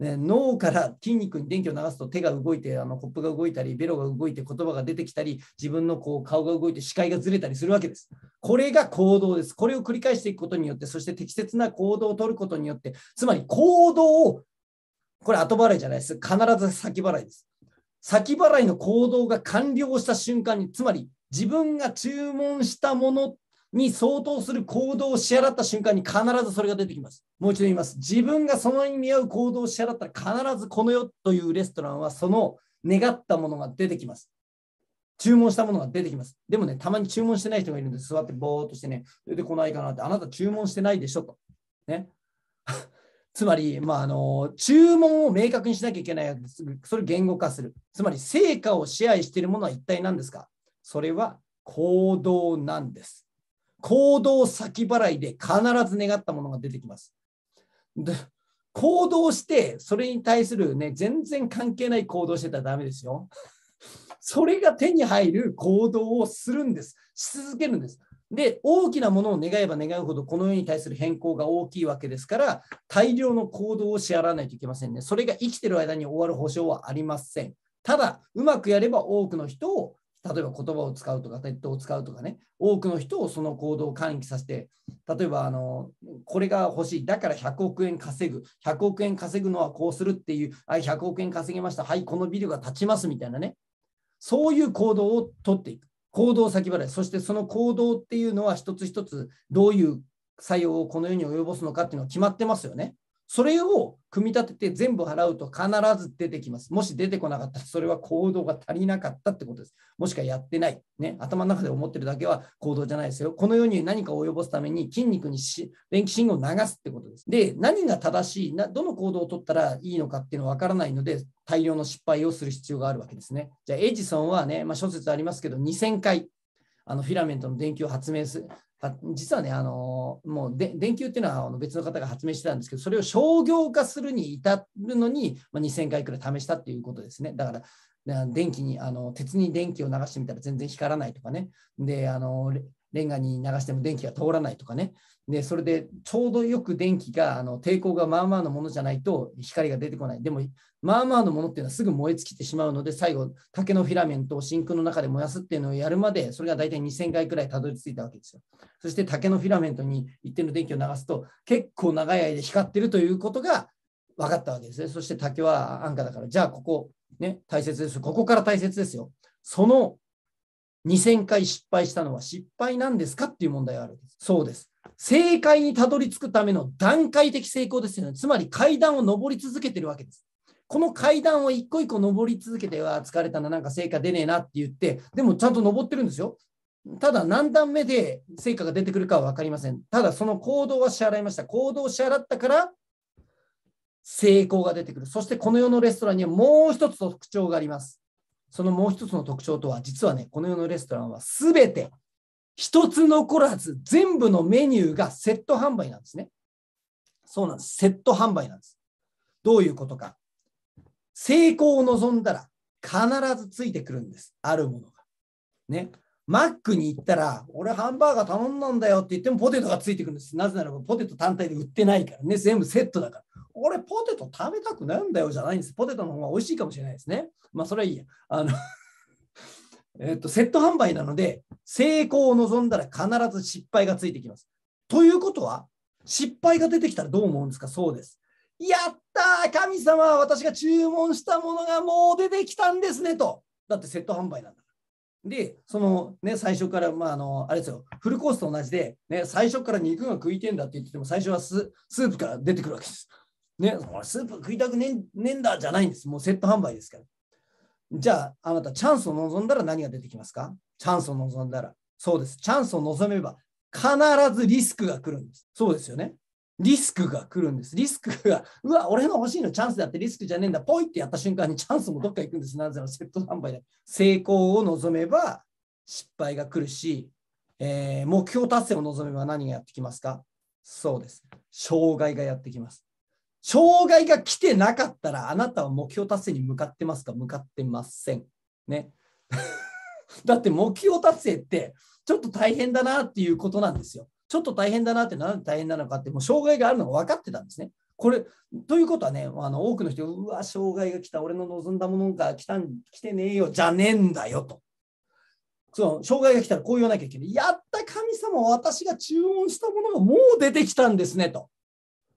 ね、脳から筋肉に電気を流すと手が動いてあのコップが動いたりベロが動いて言葉が出てきたり自分のこう顔が動いて視界がずれたりするわけです。これが行動です。これを繰り返していくことによってそして適切な行動をとることによってつまり行動をこれ後払いじゃないです。必ず先払いです。先払いの行動が完了した瞬間につまり自分が注文したものに相当する行動を支払った瞬間に必ずそれが出てきます。もう一度言います。自分がそのに見合う行動を支払ったら必ずこの世というレストランはその願ったものが出てきます。注文したものが出てきます。でもね、たまに注文してない人がいるんで、座ってぼーっとしてね、出てこないかなって、あなた注文してないでしょと。ね。つまり、まああの、注文を明確にしなきゃいけないわけです。それを言語化する。つまり、成果を支配しているものは一体何ですかそれは行動なんです。行動先払いで必ず願ったものが出てきます。で行動して、それに対するね、全然関係ない行動してたらダメですよ。それが手に入る行動をするんです。し続けるんです。で、大きなものを願えば願うほど、この世に対する変更が大きいわけですから、大量の行動を支払わないといけませんね。それが生きてる間に終わる保証はありません。ただ、うまくやれば多くの人を例えば言葉を使うとか、ネットを使うとかね、多くの人をその行動を喚起させて、例えばあの、これが欲しい、だから100億円稼ぐ、100億円稼ぐのはこうするっていう、あ100億円稼ぎました、はい、このビルが建ちますみたいなね、そういう行動をとっていく。行動先払い、そしてその行動っていうのは一つ一つどういう作用をこの世に及ぼすのかっていうのは決まってますよね。それを組み立てて全部払うと必ず出てきます。もし出てこなかったら、それは行動が足りなかったってことです。もしくはやってない。ね、頭の中で思ってるだけは行動じゃないですよ。この世に何かを及ぼすために筋肉に電気信号を流すってことです。で、何が正しいな、どの行動をとったらいいのかっていうのは分からないので、大量の失敗をする必要があるわけですね。じゃあ、エジソンはね、まあ、諸説ありますけど、2000回あのフィラメントの電球を発明する。実はね、あのもう電球っていうのはあの別の方が発明してたんですけど、それを商業化するに至るのに、まあ、2000回くらい試したっていうことですね。だから、電気にあの鉄に電気を流してみたら全然光らないとかね。であのレンガに流しても電気が通らないとかね。で、それでちょうどよく電気が、あの抵抗がまあまあのものじゃないと光が出てこない。でも、まあまあのものっていうのはすぐ燃え尽きてしまうので、最後、竹のフィラメントを真空の中で燃やすっていうのをやるまで、それが大体2000回くらいたどり着いたわけですよ。そして竹のフィラメントに一定の電気を流すと、結構長い間光ってるということが分かったわけですね。そして竹は安価だから、じゃあここ、ね、大切です。ここから大切ですよ。その2000回失敗したのは失敗なんですかっていう問題があるんです。そうです。正解にたどり着くための段階的成功ですよね。つまり階段を上り続けてるわけです。この階段を一個一個上り続けては疲れたな、なんか成果出ねえなって言って、でもちゃんと上ってるんですよ。ただ何段目で成果が出てくるかは分かりません。ただその行動は支払いました。行動を支払ったから成功が出てくる。そしてこの世のレストランにはもう一つ特徴があります。そのもう一つの特徴とは、実はね、この世のレストランはすべて一つ残らず全部のメニューがセット販売なんですね。そうなんです。セット販売なんです。どういうことか。成功を望んだら必ずついてくるんです。あるものが。ね。マックに行ったら、俺ハンバーガー頼んだんだよって言ってもポテトがついてくるんです。なぜならばポテト単体で売ってないからね。全部セットだから。俺ポテト食べたくないんだよじゃないんです。ポテトの方が美味しいかもしれないですね。まあそれはいいや。あの えっと、セット販売なので、成功を望んだら必ず失敗がついてきます。ということは、失敗が出てきたらどう思うんですかそうです。やった神様私が注文したものがもう出てきたんですねと。だってセット販売なんだ。で、そのね、最初から、まあ、あの、あれですよ、フルコースと同じで、ね、最初から肉が食いてんだって言ってても、最初はススープから出てくるわけです。ね、スープ食いたくねえんだじゃないんです。もうセット販売ですから。じゃあ、あなた、チャンスを望んだら何が出てきますかチャンスを望んだら。そうです。チャンスを望めば、必ずリスクが来るんです。そうですよね。リスクが来るんです。リスクが、うわ、俺の欲しいのチャンスだってリスクじゃねえんだ。ポイってやった瞬間にチャンスもどっか行くんです。なぜならセット販売で。成功を望めば失敗が来るし、えー、目標達成を望めば何がやってきますかそうです。障害がやってきます。障害が来てなかったら、あなたは目標達成に向かってますか向かってません。ね。だって目標達成って、ちょっと大変だなっていうことなんですよ。ちょっと大変だなってなんで大変なのかって、もう障害があるのが分かってたんですね。これ、ということはね、あの多くの人、うわ、障害が来た、俺の望んだものが来たん、来てねえよ、じゃねえんだよと。その障害が来たらこう言わなきゃいけない。やった神様、私が注文したものがもう出てきたんですねと。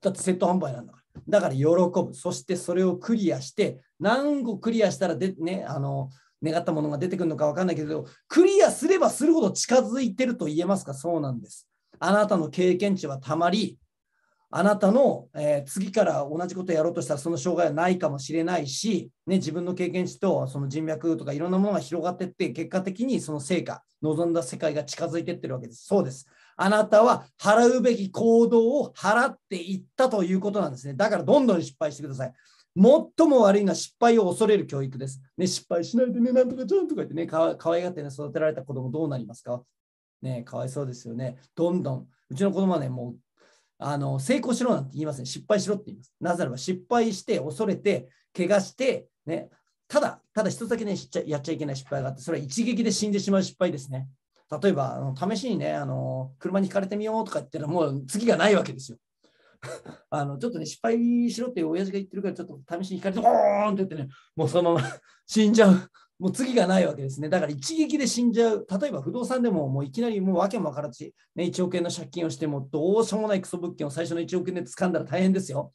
だってセット販売なんだから。だから喜ぶ。そしてそれをクリアして、何個クリアしたらで、ね、あの、願ったものが出てくるのか分かんないけど、クリアすればするほど近づいてると言えますかそうなんです。あなたの経験値はたまり、あなたの、えー、次から同じことをやろうとしたらその障害はないかもしれないし、ね、自分の経験値とその人脈とかいろんなものが広がっていって、結果的にその成果、望んだ世界が近づいていってるわけです。そうです。あなたは払うべき行動を払っていったということなんですね。だからどんどん失敗してください。最も悪いのは失敗を恐れる教育です。ね、失敗しないでね、なんとかちゃんとか言ってね、かかわいがって、ね、育てられた子供どうなりますかね、かわいそうですよね。どんどん。うちの子供はね、もうあの成功しろなんて言いません、ね。失敗しろって言います。なぜならば失敗して、恐れて、怪我して、ね、ただ、ただ一つだけね、やっちゃいけない失敗があって、それは一撃で死んでしまう失敗ですね。例えばあの試しにねあの車にひかれてみようとか言ったらもう次がないわけですよ。あのちょっとね失敗しろって親父が言ってるからちょっと試しにひかれてボーンって言ってねもうそのまま 死んじゃう。もう次がないわけですね。だから一撃で死んじゃう。例えば不動産でももういきなりもう訳も分からず、ね、1億円の借金をしてもどうしようもないクソ物件を最初の1億円で掴んだら大変ですよ。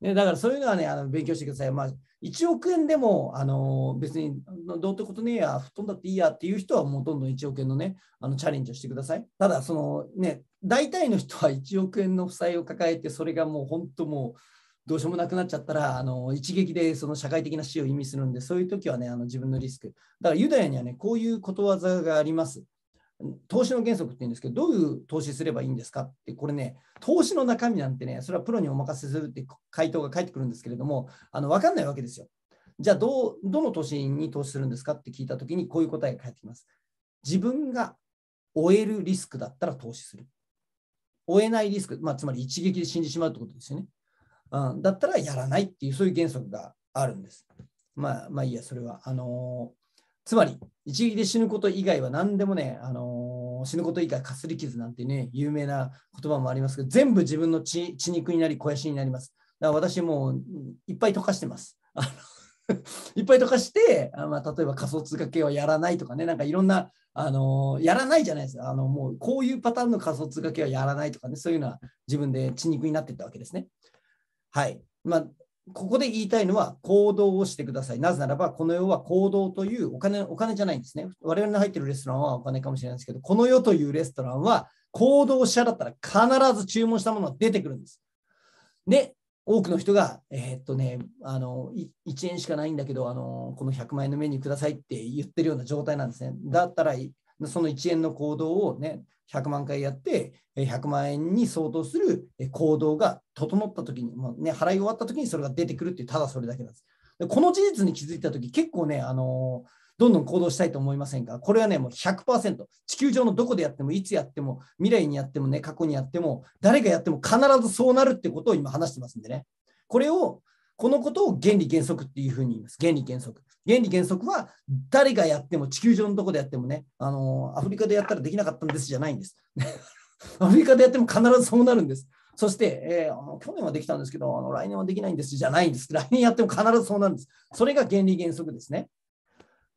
ね、だからそういうのはね、あの勉強してください。まあ、1億円でも、あの別にどうってことねえや、吹っ飛んだっていいやっていう人は、もうどんどん1億円のね、あのチャレンジをしてください。ただ、そのね、大体の人は1億円の負債を抱えて、それがもう本当もう、どうしようもなくなっちゃったら、あの一撃でその社会的な死を意味するんで、そういう時はね、あの自分のリスク。だからユダヤにはね、こういうことわざがあります。投資の原則って言うんですけど、どういう投資すればいいんですかって、これね、投資の中身なんてね、それはプロにお任せするって回答が返ってくるんですけれども、あの分かんないわけですよ。じゃあど、どの投資に投資するんですかって聞いたときに、こういう答えが返ってきます。自分が終えるリスクだったら投資する。終えないリスク、まあ、つまり一撃で死んでしまうってことですよね。うん、だったらやらないっていう、そういう原則があるんです。まあ、まあいいや、それは。あのーつまり、一撃で死ぬこと以外は何でもね、あのー、死ぬこと以外、かすり傷なんてね、有名な言葉もありますけど、全部自分の血血肉になり、肥やしになります。だから私もういっぱい溶かしてます。あの いっぱい溶かして、あまあ、例えば仮想通貨系はやらないとかね、なんかいろんな、あのー、やらないじゃないですか。あのもうこういうパターンの仮想通貨系はやらないとかね、そういうのは自分で血肉になっていったわけですね。はい。まあ、ここで言いたいのは行動をしてください。なぜならば、この世は行動というお金、お金じゃないんですね。我々の入ってるレストランはお金かもしれないですけど、この世というレストランは行動者だったら必ず注文したものが出てくるんです。で、多くの人が、えー、っとね、あの、1円しかないんだけど、あの、この100万円のメニューくださいって言ってるような状態なんですね。だったら、その1円の行動をね、100万回やって、100万円に相当する行動が整ったときに、もうね、払い終わったときにそれが出てくるっていう、ただそれだけなんです。でこの事実に気づいたとき、結構ね、あのどんどん行動したいと思いませんかこれはね、もう100%、地球上のどこでやっても、いつやっても、未来にやってもね、過去にやっても、誰がやっても必ずそうなるってことを今話してますんでね。これを、このことを原理原則っていうふうに言います。原理原則。原理原則は誰がやっても地球上のとこでやってもねあのアフリカでやったらできなかったんですじゃないんです アフリカでやっても必ずそうなるんですそして、えー、あの去年はできたんですけどあの来年はできないんですじゃないんです来年やっても必ずそうなるんですそれが原理原則ですね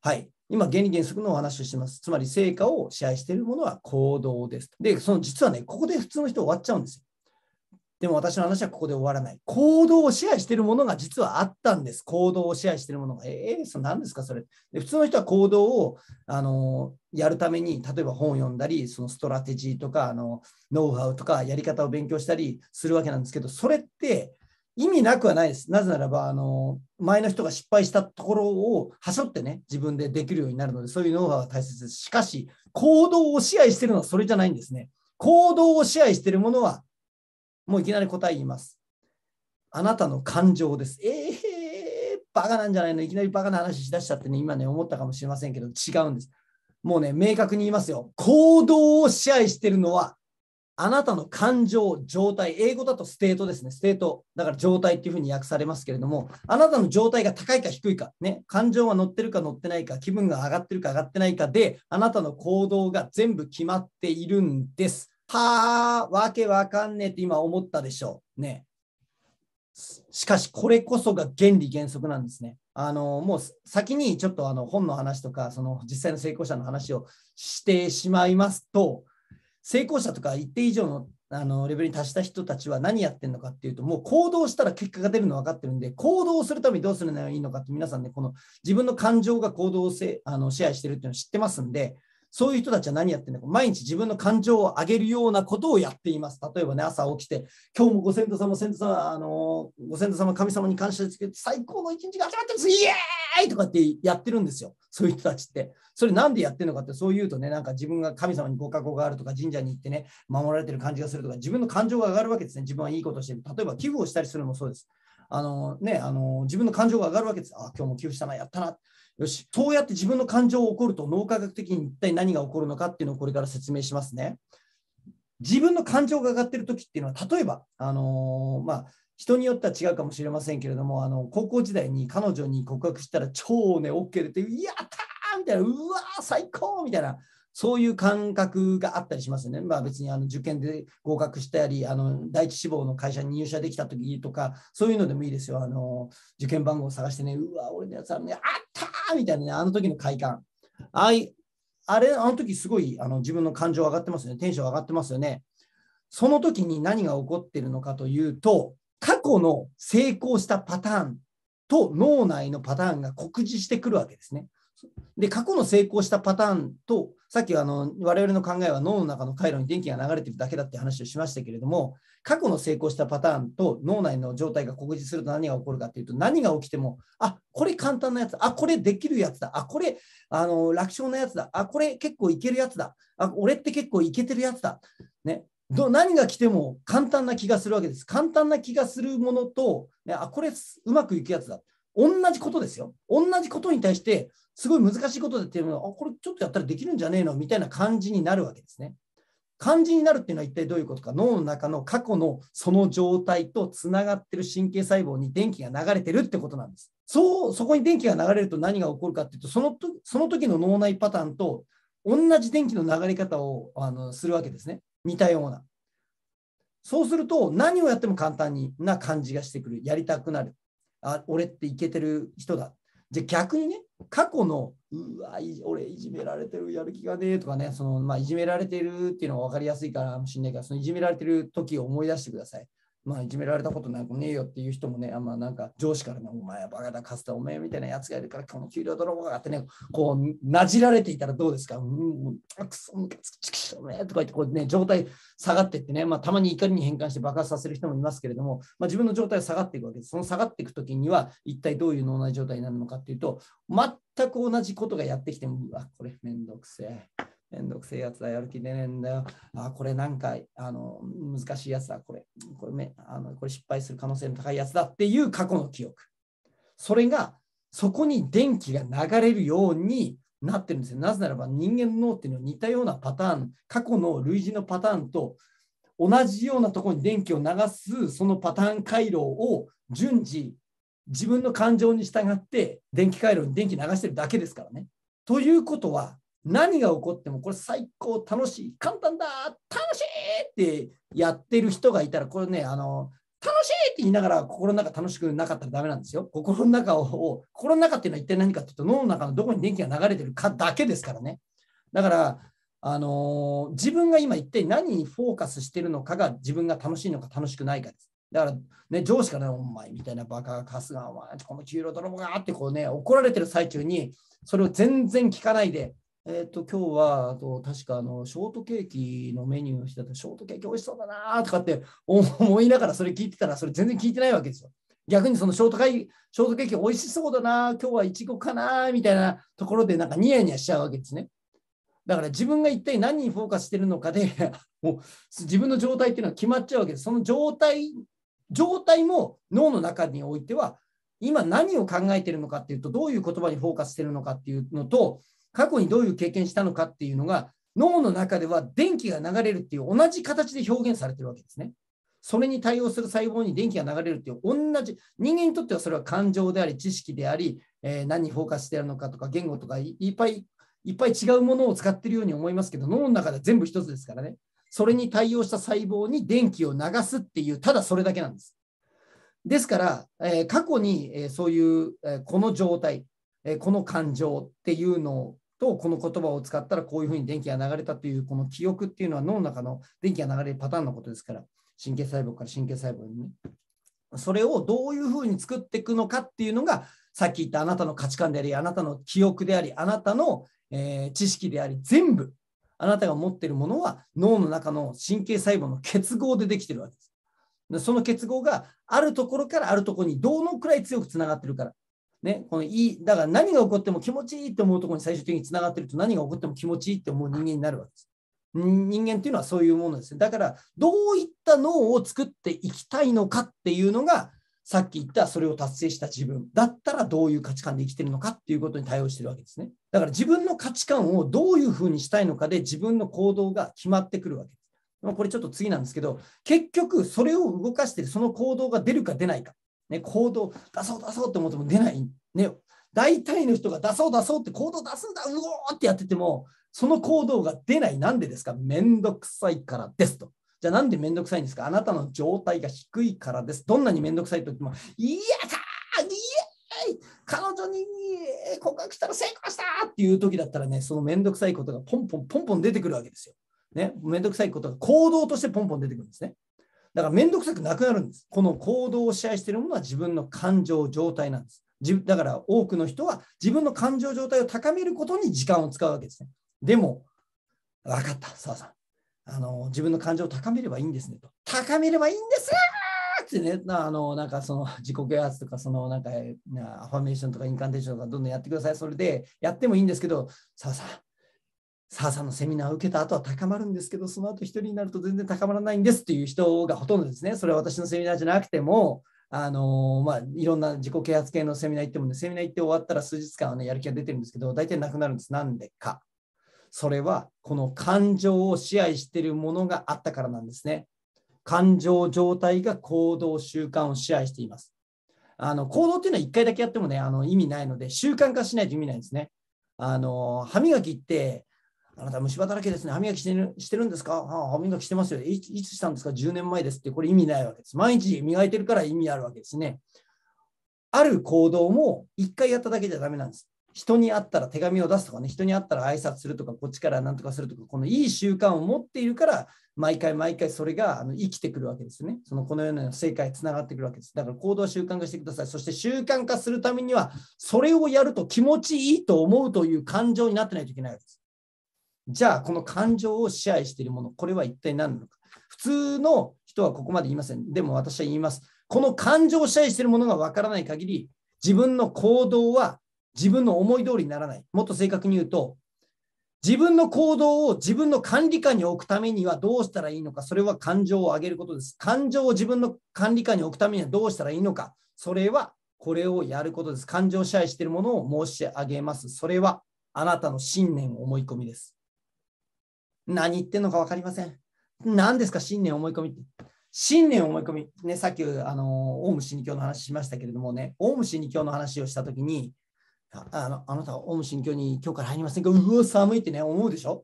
はい今、原理原則のお話をしてます。つまり、成果を支配しているものは行動です。で、その実はね、ここで普通の人終わっちゃうんですよ。でも私の話はここで終わらない。行動を支配しているものが実はあったんです。行動を支配しているものが。ええー、そ何ですかそれで。普通の人は行動をあのやるために、例えば本を読んだり、そのストラテジーとかあのノウハウとかやり方を勉強したりするわけなんですけど、それって意味なくはないです。なぜならば、あの前の人が失敗したところをはしょってね、自分でできるようになるので、そういうノウハウは大切です。しかし、行動を支配しているのはそれじゃないんですね。行動を支配しているものはもういきなり答え言います。あなたの感情です。えー、バカなんじゃないのいきなりバカな話しだしちゃってね、今ね、思ったかもしれませんけど、違うんです。もうね、明確に言いますよ。行動を支配してるのは、あなたの感情、状態、英語だとステートですね、ステート。だから状態っていうふうに訳されますけれども、あなたの状態が高いか低いか、ね、感情は乗ってるか乗ってないか、気分が上がってるか上がってないかで、あなたの行動が全部決まっているんです。はあ、わけわかんねえって今思ったでしょう。ね。しかし、これこそが原理原則なんですね。あのもう先にちょっとあの本の話とかその実際の成功者の話をしてしまいますと成功者とか一定以上のあのレベルに達した人たちは何やってるのかっていうともう行動したら結果が出るの分かってるんで行動するためにどうするのがいいのかって皆さんねこの自分の感情が行動をせあのシェアしてるっていうのを知ってますんでそういう人たちは何やってるのか、毎日自分の感情を上げるようなことをやっています。例えばね、朝起きて、今日もご先祖様、先祖様、あのー、ご先祖様、神様に感謝して、最高の一日が始まってます、イエーイとかってやってるんですよ、そういう人たちって。それなんでやってるのかって、そう言うとね、なんか自分が神様にご加護があるとか、神社に行ってね、守られてる感じがするとか、自分の感情が上がるわけですね、自分はいいことしてる。例えば寄付をしたりするのもそうです。あのー、ね、あのー、自分の感情が上がるわけです。あ、今日も寄付したな、やったな。よし、そうやって自分の感情を起こると脳科学的に一体何が起こるのかっていうのをこれから説明しますね。自分の感情が上がってる時っていうのは、例えば、あのー、まあ、人によっては違うかもしれませんけれども、あの高校時代に彼女に告白したら超ね、OK でって、やったーみたいな、うわー、最高みたいな、そういう感覚があったりしますね。まあ、別にあの受験で合格したり、あの第一志望の会社に入社できた時とか、そういうのでもいいですよ。あの受験番号を探してね、うわ、俺のやつあるね、あったみたいなね、あの時の快感。あいあれ、あの時すごいあの自分の感情上がってますよね、テンション上がってますよね。その時に何が起こってるのかというと、過去の成功したパターンと脳内のパターンが酷似してくるわけですね。で、過去の成功したパターンと、さっきあの我々の考えは脳の中の回路に電気が流れてるだけだって話をしましたけれども、過去の成功したパターンと脳内の状態が告示すると何が起こるかっていうと、何が起きても、あこれ簡単なやつ、あこれできるやつだ、あこれあの楽勝なやつだ、あこれ結構いけるやつだ、あ俺って結構いけてるやつだ、ね、ど何が来ても簡単な気がするわけです。簡単な気がするものと、ね、あこれうまくいくやつだ。同じことですよ。同じことに対して、すごい難しいことでっていうのは、あ、これちょっとやったらできるんじゃねえのみたいな感じになるわけですね。感じになるっていうのは一体どういうことか脳の中の過去のその状態とつながってる神経細胞に電気が流れてるってことなんです。そう、そこに電気が流れると何が起こるかっていうと、そのとその時の脳内パターンと同じ電気の流れ方をあのするわけですね。似たような。そうすると何をやっても簡単にな感じがしてくる。やりたくなる。あ俺っていけてる人だじゃ逆にね過去のうわ俺いじめられてるやる気がねえとかねその、まあ、いじめられてるっていうのが分かりやすいからもしれないからそのいじめられてる時を思い出してくださいまあ、いじめられたことなんかねえよっていう人もね、あまあ、なんか上司からね、お前はバカだ、かつてお前みたいなやつがいるから、この給料泥棒があってね、こう、なじられていたらどうですかうん、くそ、むかくちくしょめとか言って、こうね、状態下がっていってね、まあ、たまに怒りに変換して爆発させる人もいますけれども、まあ、自分の状態は下がっていくわけです。その下がっていくときには、一体どういう脳内状態になるのかっていうと、全く同じことがやってきても、うわ、これめんどくせえ。めんどくせえやつだ、やる気出ねえんだよ。あ、これ何回、あの、難しいやつだ、これ、これめあのこれ失敗する可能性の高いやつだっていう過去の記憶。それが、そこに電気が流れるようになってるんですよ。なぜならば人間の脳っていうのは似たようなパターン、過去の類似のパターンと同じようなところに電気を流すそのパターン回路を順次自分の感情に従って電気回路に電気流してるだけですからね。ということは何が起こってもこれ最高楽しい簡単だ楽しいってやってる人がいたらこれねあの楽しいって言いながら心の中楽しくなかったらダメなんですよ。心の中を、心の中っていうのは一体何かっていうと脳の中のどこに電気が流れてるかだけですからね。だから、あの自分が今一体何にフォーカスしてるのかが自分が楽しいのか楽しくないかです。だから、ね、上司から、ね、お前みたいなバカがカスが、お前、この給料泥棒がってこうね、怒られてる最中に、それを全然聞かないで、えっ、と、今日は、あと、確か、あの、ショートケーキのメニューをしてた、ショートケーキ美味しそうだなとかって思いながら、それ聞いてたら、それ全然聞いてないわけですよ。逆にそのショートケーキ、ショートケーキ美味しそうだな今日はいちごかなみたいなところで、なんかニヤニヤしちゃうわけですね。だから自分が一体何にフォーカスしてるのかで、もう自分の状態っていうのは決まっちゃうわけです。その状態、状態も脳の中においては、今何を考えてるのかっていうと、どういう言葉にフォーカスしてるのかっていうのと、過去にどういう経験したのかっていうのが脳の中では電気が流れるっていう同じ形で表現されてるわけですね。それに対応する細胞に電気が流れるっていう同じ人間にとってはそれは感情であり知識であり、えー、何にフォーカスしてあるのかとか言語とかいっぱいいっぱい違うものを使ってるように思いますけど脳の中で全部一つですからねそれに対応した細胞に電気を流すっていうただそれだけなんです。ですから、えー、過去に、えー、そういう、えこの状態えこの感情っていうのとこの言葉を使ったらこういうふうに電気が流れたというこの記憶っていうのは脳の中の電気が流れるパターンのことですから神経細胞から神経細胞にねそれをどういうふうに作っていくのかっていうのがさっき言ったあなたの価値観でありあなたの記憶でありあなたの、え知識であり全部あなたが持っているものは脳の中の神経細胞の結合でできてるわけです。その結合があるところからあるところにどのくらい強くつながってるからね、このいい、だから何が起こっても気持ちいいって思うところに最終的につながってると何が起こっても気持ちいいって思う人間になるわけです。人間っていうのはそういうものですね。だからどういった脳を作っていきたいのかっていうのがさっき言ったそれを達成した自分だったらどういう価値観で生きてるのかっていうことに対応してるわけですね。だから自分の価値観をどういうふうにしたいのかで自分の行動が決まってくるわけです。これちょっと次なんですけど結局それを動かしてるその行動が出るか出ないかね、行動出そう出そうって思っても出ない、ね、大体の人が出そう出そうって行動出すんだうおーってやっててもその行動が出ないなんでですかめんどくさいからですと。じゃあなんでめんどくさいんですかあなたの状態が低いからです。どんなにめんどくさいと言っても、いやさイエーイ彼女に告白したら成功したっていう時だったらね、そのめんどくさいことがポンポンポンポン出てくるわけですよ。ね、めんどくさいことが行動としてポンポン出てくるんですね。だから面倒くさくなくなるんです。この行動を支配しているものは自分の感情、状態なんです。だから多くの人は自分の感情状態を高めることに時間を使うわけですね。でも、分かった、澤さん。あの自分の感情を高めればいいんですねと。高めればいいんですってね、あのなんかその自己啓発とか、そのなんかアファメーションとかインカンテーションとかどんどんやってください。それでやってもいいんですけど、澤さん、澤さんのセミナーを受けた後は高まるんですけど、その後一人になると全然高まらないんですっていう人がほとんどですね。それは私のセミナーじゃなくても、あのまあ、いろんな自己啓発系のセミナー行ってもね、セミナー行って終わったら数日間はね、やる気が出てるんですけど、大体なくなるんです。なんでか。それは、この感情を支配しているものがあったからなんですね。感情状態が行動、習慣を支配しています。あの行動っていうのは1回だけやってもね、あの意味ないので、習慣化しないと意味ないんですね。あの歯磨きってあなた虫歯だらけですね。歯磨きしてるしてるんですか、はあ、歯磨きしてますよい。いつしたんですか ?10 年前ですって、これ意味ないわけです。毎日磨いてるから意味あるわけですね。ある行動も1回やっただけじゃダメなんです。人に会ったら手紙を出すとかね、人に会ったら挨拶するとか、こっちから何とかするとか、このいい習慣を持っているから、毎回毎回それがあの生きてくるわけですね。そのこの世の世界につながってくるわけです。だから行動は習慣化してください。そして習慣化するためには、それをやると気持ちいいと思うという感情になってないといけないわけです。じゃあこの感情を支配しているものこれは一体何なのか普通の人はここまで言いませんでも私は言いますこの感情を支配しているものがわからない限り自分の行動は自分の思い通りにならないもっと正確に言うと自分の行動を自分の管理下に置くためにはどうしたらいいのか、それは感情を上げることです。感情を自分の管理下に置くためにはどうしたらいいのか、それはこれをやることです。感情を支配しているものを申し上げます。それはあなたの信念を思い込みです。何言ってんのか分かりません。何ですか、信念思い込みって。信念思い込み。ね、さっき、あの、オウム真理教の話しましたけれどもね、オウム真理教の話をしたときに、あのあなたはオウム真理教に今日から入りませんかうわ、寒いってね、思うでしょ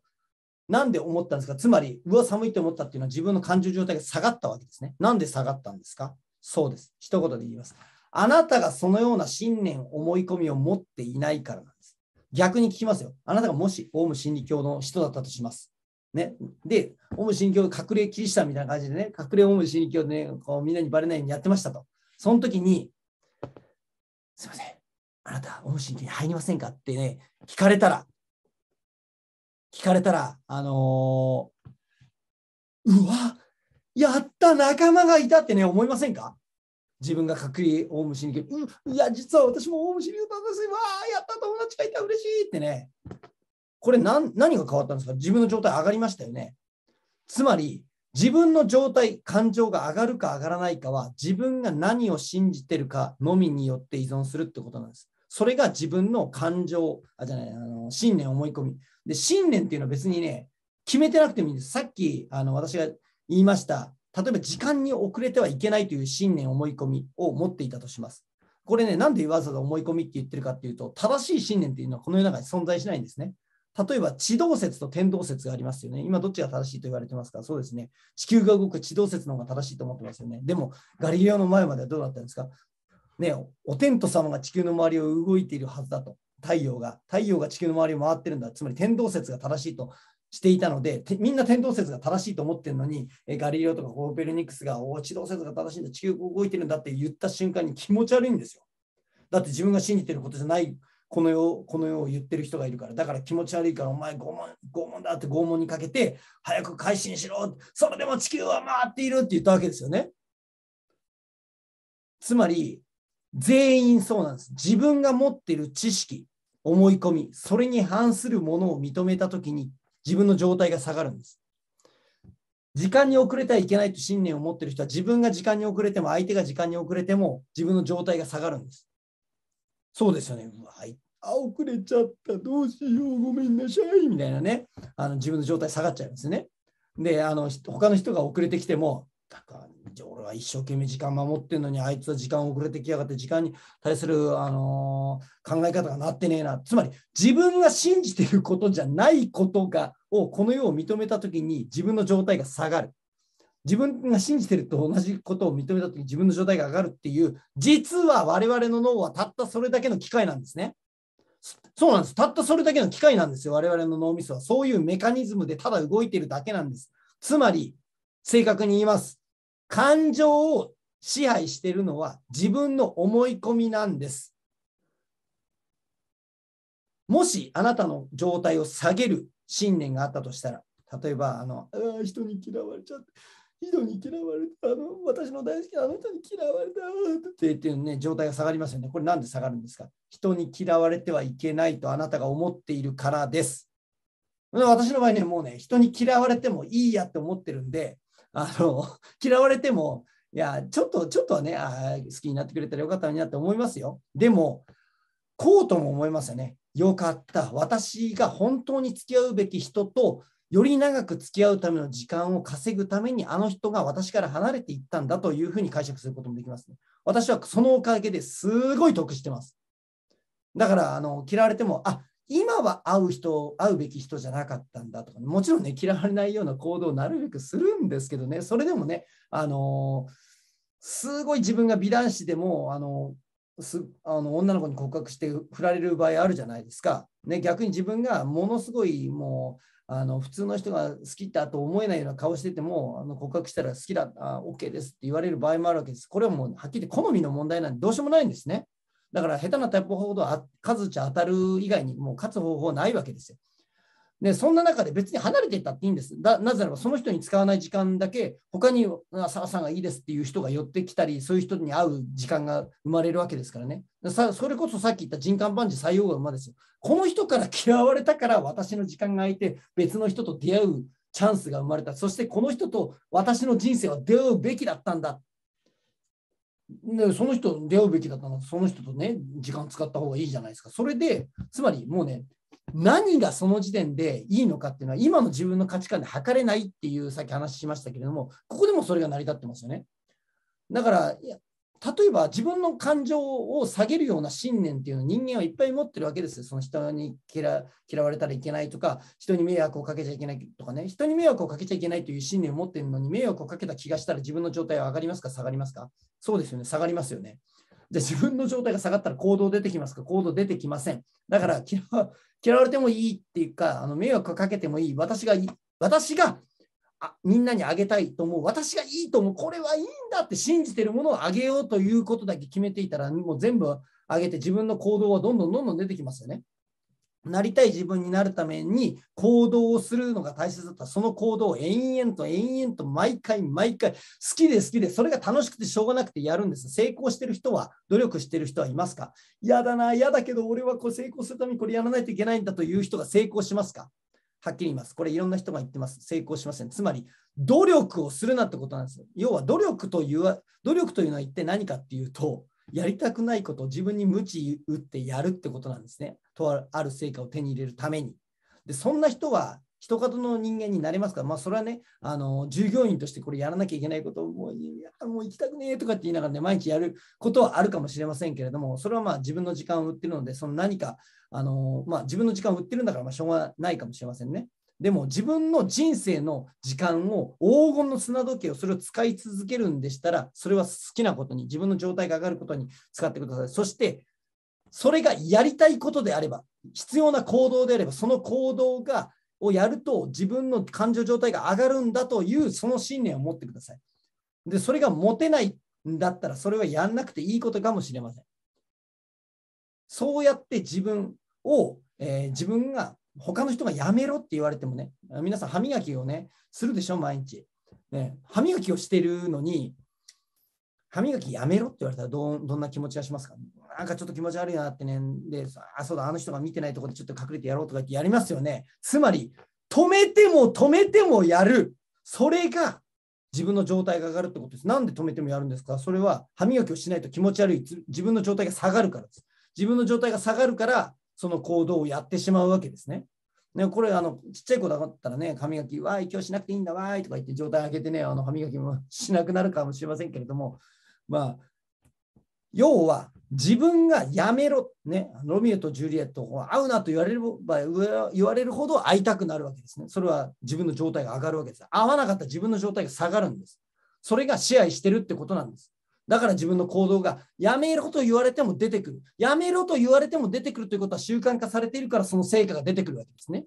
なんで思ったんですかつまり、うわ、寒いって思ったっていうのは自分の感情状態が下がったわけですね。なんで下がったんですかそうです。一言で言います。あなたがそのような信念、思い込みを持っていないからなんです。逆に聞きますよ。あなたがもしオウム真理教の人だったとします。ね、で、オウム真理教隠れキリシタンみたいな感じでね、隠れオウム真理教で、ね、こうみんなにばれないようにやってましたと。その時に、すいません、あなた、オウム真理教に入りませんかってね、聞かれたら、聞かれたら、あのー、うわ、やった仲間がいたってね、思いませんか自分が隠れオウム真理教、うん、いや、実は私もオウム真理教なんですわやった友達がいた、嬉しいってね、これ何何が変わったんですか自分の状態上がりましたよね。つまり、自分の状態、感情が上がるか上がらないかは、自分が何を信じてるかのみによって依存するってことなんです。それが自分の感情、あ、じゃない、あの信念、思い込み。で、信念っていうのは別にね、決めてなくてもいいんです。さっき、あの、私が言いました。例えば、時間に遅れてはいけないという信念、思い込みを持っていたとします。これね、なんでわざわざ思い込みって言ってるかっていうと、正しい信念っていうのはこの世の中に存在しないんですね。例えば地動説と天動説がありますよね。今どっちが正しいと言われてますかそうですね。地球が動く地動説の方が正しいと思ってますよね。でも、ガリレオの前まではどうだったんですかねお天道様が地球の周りを動いているはずだと。太陽が。太陽が地球の周りを回ってるんだ。つまり天動説が正しいとしていたので、みんな天動説が正しいと思ってるのに、えガリレオとかコーペルニクスが、お地動説が正しいんだ、地球が動いてるんだって言った瞬間に気持ち悪いんですよ。だって自分が信じてることじゃないこの世この世を言ってる人がいるからだから気持ち悪いからお前拷問拷問だって拷問にかけて早く改心しろそれでも地球は回っているって言ったわけですよねつまり全員そうなんです自分が持ってる知識思い込みそれに反するものを認めた時に自分の状態が下がるんです時間に遅れてはいけないと信念を持ってる人は自分が時間に遅れても相手が時間に遅れても自分の状態が下がるんですそうですよね。うわあ、遅れちゃった。どうしよう。ごめんなさい。みたいなね。あの自分の状態下がっちゃいますね。で、あの他の人が遅れてきても、だから俺は一生懸命時間守ってんのに、あいつは時間遅れてきやがって、時間に対する、あのー、考え方がなってねえな。つまり、自分が信じてることじゃないことがをこの世を認めたときに、自分の状態が下がる。自分が信じてると同じことを認めた時自分の状態が上がるっていう実は我々の脳はたったそれだけの機械なんですね。そうなんです。たったそれだけの機械なんですよ。我々の脳みそは。そういうメカニズムでただ動いてるだけなんです。つまり、正確に言います。感情を支配しているのは自分の思い込みなんです。もしあなたの状態を下げる信念があったとしたら、例えば、あの、あ人に嫌われちゃって、ひどに嫌われた、あの私の大好きなあの人に嫌われたってっていうね、状態が下がりますよね。これなんで下がるんですか人に嫌われてはいけないとあなたが思っているからです。私の場合ね、もうね、人に嫌われてもいいやって思ってるんで、あの嫌われても、いや、ちょっと、ちょっとはね、あ好きになってくれたらよかったのになって思いますよ。でも、こうとも思いますよね。よかった。私が本当に付き合うべき人とより長く付き合うための時間を稼ぐためにあの人が私から離れていったんだというふうに解釈することもできますね。私はそのおかげですごい得してます。だからあの嫌われても、あ今は会う人、会うべき人じゃなかったんだとか、もちろんね、嫌われないような行動をなるべくするんですけどね、それでもね、あのー、すごい自分が美男子でも、あのー、すあの女の子に告白して振られる場合あるじゃないですか。ね、逆に自分がものすごいもうあの普通の人が好きだと思えないような顔しててもあの告白したら好きだあ OK ですって言われる場合もあるわけですこれはもうはっきり好みの問題なんでどうしようもないんですねだから下手なタイプほど数値当たる以外にもう勝つ方法ないわけですよでそんな中で別に離れていったっていいんですなぜならばその人に使わない時間だけ他に澤さんがいいですっていう人が寄ってきたりそういう人に会う時間が生まれるわけですからねさそれこそさっき言った人間万事採用が馬ですよこの人から嫌われたから私の時間が空いて別の人と出会うチャンスが生まれたそしてこの人と私の人生は出会うべきだったんだでその人出会うべきだったのその人とね時間使った方がいいじゃないですかそれでつまりもうね何がその時点でいいのかっていうのは、今の自分の価値観で測れないっていう、さっき話しましたけれども、ここでもそれが成り立ってますよね。だから、例えば自分の感情を下げるような信念っていうのを人間はいっぱい持ってるわけですよ。その人に嫌われたらいけないとか、人に迷惑をかけちゃいけないとかね、人に迷惑をかけちゃいけないという信念を持ってるのに、迷惑をかけた気がしたら自分の状態は上がりますか、下がりますかそうですよね、下がりますよね。ゃあ自分の状態が下がったら行動出てきますか行動出てきません。だから嫌嫌われてもいいっていうか、あの迷惑かけてもいい。私がいい。私があみんなにあげたいと思う。私がいいと思う。これはいいんだって信じてるものをあげようということだけ決めていたら、もう全部あげて自分の行動はどんどんどんどん出てきますよね。なりたい自分になるために行動をするのが大切だった。その行動を延々と延々と毎回毎回好きで好きで、それが楽しくてしょうがなくてやるんです。成功してる人は、努力してる人はいますか嫌だな、嫌だけど俺はこう成功するためにこれやらないといけないんだという人が成功しますかはっきり言います。これいろんな人が言ってます。成功しません。つまり、努力をするなってことなんです。要は努力という、努力というのは一体何かっていうと、やりたくないことを自分に鞭打ってやるってことなんですね。とある成果を手に入れるために。で、そんな人は、人方の人間になれますから、まあ、それはね、あの従業員としてこれやらなきゃいけないことをもういやもう行きたくねえとかって言いながらね、毎日やることはあるかもしれませんけれども、それはまあ自分の時間を売ってるので、その何か、あのまあ、自分の時間を売ってるんだからまあしょうがないかもしれませんね。でも自分の人生の時間を黄金の砂時計をそれを使い続けるんでしたらそれは好きなことに自分の状態が上がることに使ってくださいそしてそれがやりたいことであれば必要な行動であればその行動がをやると自分の感情状態が上がるんだというその信念を持ってくださいでそれが持てないんだったらそれはやんなくていいことかもしれませんそうやって自分を、えー、自分が他の人がやめろって言われてもね、皆さん歯磨きをね、するでしょ、毎日。ね、歯磨きをしてるのに、歯磨きやめろって言われたらどどんな気持ちがしますかなんかちょっと気持ち悪いなってね、で、あ、そうだ、あの人が見てないとこでちょっと隠れてやろうとか言ってやりますよね。つまり、止めても止めてもやる。それが自分の状態が上がるってことです。なんで止めてもやるんですかそれは歯磨きをしないと気持ち悪い。自分の状態が下がるからです。自分の状態が下がるからその行動をやってしまうわけですね。ね、これあのちっちゃい子だったらね歯磨きわい、今日しなくていいんだわーいとか言って状態上げてねあの歯磨きもしなくなるかもしれませんけれどもまあ要は自分がやめろ、ね、ロミオとジュリエット会うなと言われれば言われるほど会いたくなるわけですねそれは自分の状態が上がるわけです会わなかった自分の状態が下がるんですそれが支配してるってことなんですだから自分の行動がやめろと言われても出てくる。やめろと言われても出てくるということは習慣化されているからその成果が出てくるわけですね。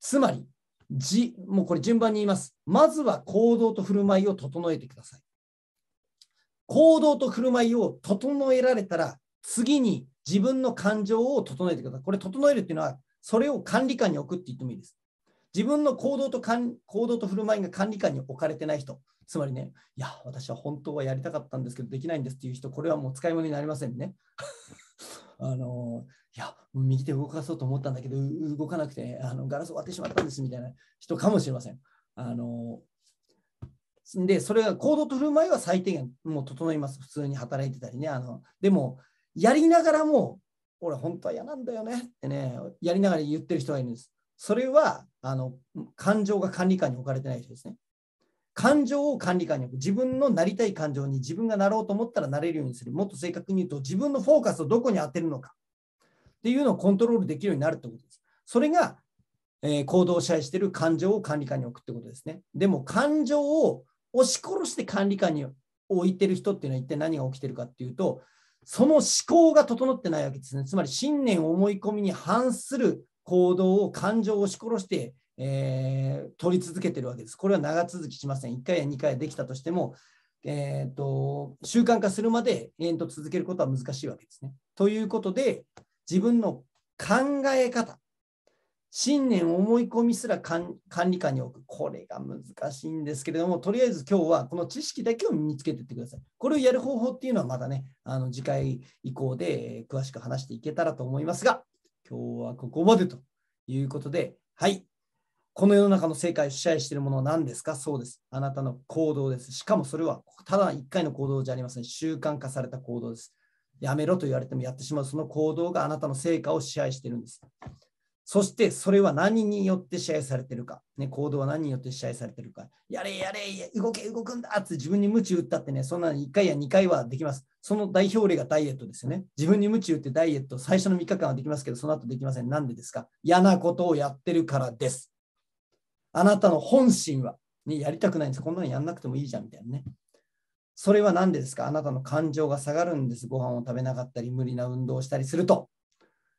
つまり、じもうこれ順番に言います。まずは行動と振る舞いを整えてください。行動と振る舞いを整えられたら、次に自分の感情を整えてください。これ、整えるっていうのは、それを管理官に置くって言ってもいいです。自分の行動と行動と振る舞いが管理下に置かれてない人、つまりね、いや、私は本当はやりたかったんですけど、できないんですっていう人、これはもう使い物になりませんね。あのいや、右手動かそうと思ったんだけど、動かなくてあのガラス割ってしまったんですみたいな人かもしれません。あので、それが行動と振る舞いは最低限もう整います。普通に働いてたりね。あのでも、やりながらも、俺、本当は嫌なんだよねってね、やりながら言ってる人がいるんです。それはあの感情が管理下に置かれてない人ですね。感情を管理下に置く。自分のなりたい感情に自分がなろうと思ったらなれるようにする。もっと正確に言うと、自分のフォーカスをどこに当てるのかっていうのをコントロールできるようになるってことです。それが、えー、行動を支配している感情を管理下に置くってことですね。でも感情を押し殺して管理下に置いてる人っていうのは一体何が起きてるかっていうと、その思考が整ってないわけですね。つまり信念、思い込みに反する行動を感情を押し殺して、えー、取り続けてるわけです。これは長続きしません。1回や2回できたとしても、えーと、習慣化するまで延々と続けることは難しいわけですね。ということで自分の考え方信念思い込みすら管理下に置くこれが難しいんですけれどもとりあえず今日はこの知識だけを身につけていってください。これをやる方法っていうのはまだねあの次回以降で詳しく話していけたらと思いますが今日はここまでということで、はい。この世の中の正解を支配しているものは何ですかそうです。あなたの行動です。しかもそれはただ1回の行動じゃありません。習慣化された行動です。やめろと言われてもやってしまうその行動があなたの成果を支配しているんです。そしてそれは何によって支配されてるか、ね、行動は何によって支配されてるか、やれやれ、動け、動くんだって自分に鞭打ったってね、そんな1回や2回はできます。その代表例がダイエットですよね。自分に鞭打ってダイエット、最初の3日間はできますけど、その後できません。なんでですか嫌なことをやってるからです。あなたの本心は、ね、やりたくないんです。こんなのやんなくてもいいじゃんみたいなね。それは何でですかあなたの感情が下がるんです。ご飯を食べなかったり、無理な運動をしたりすると。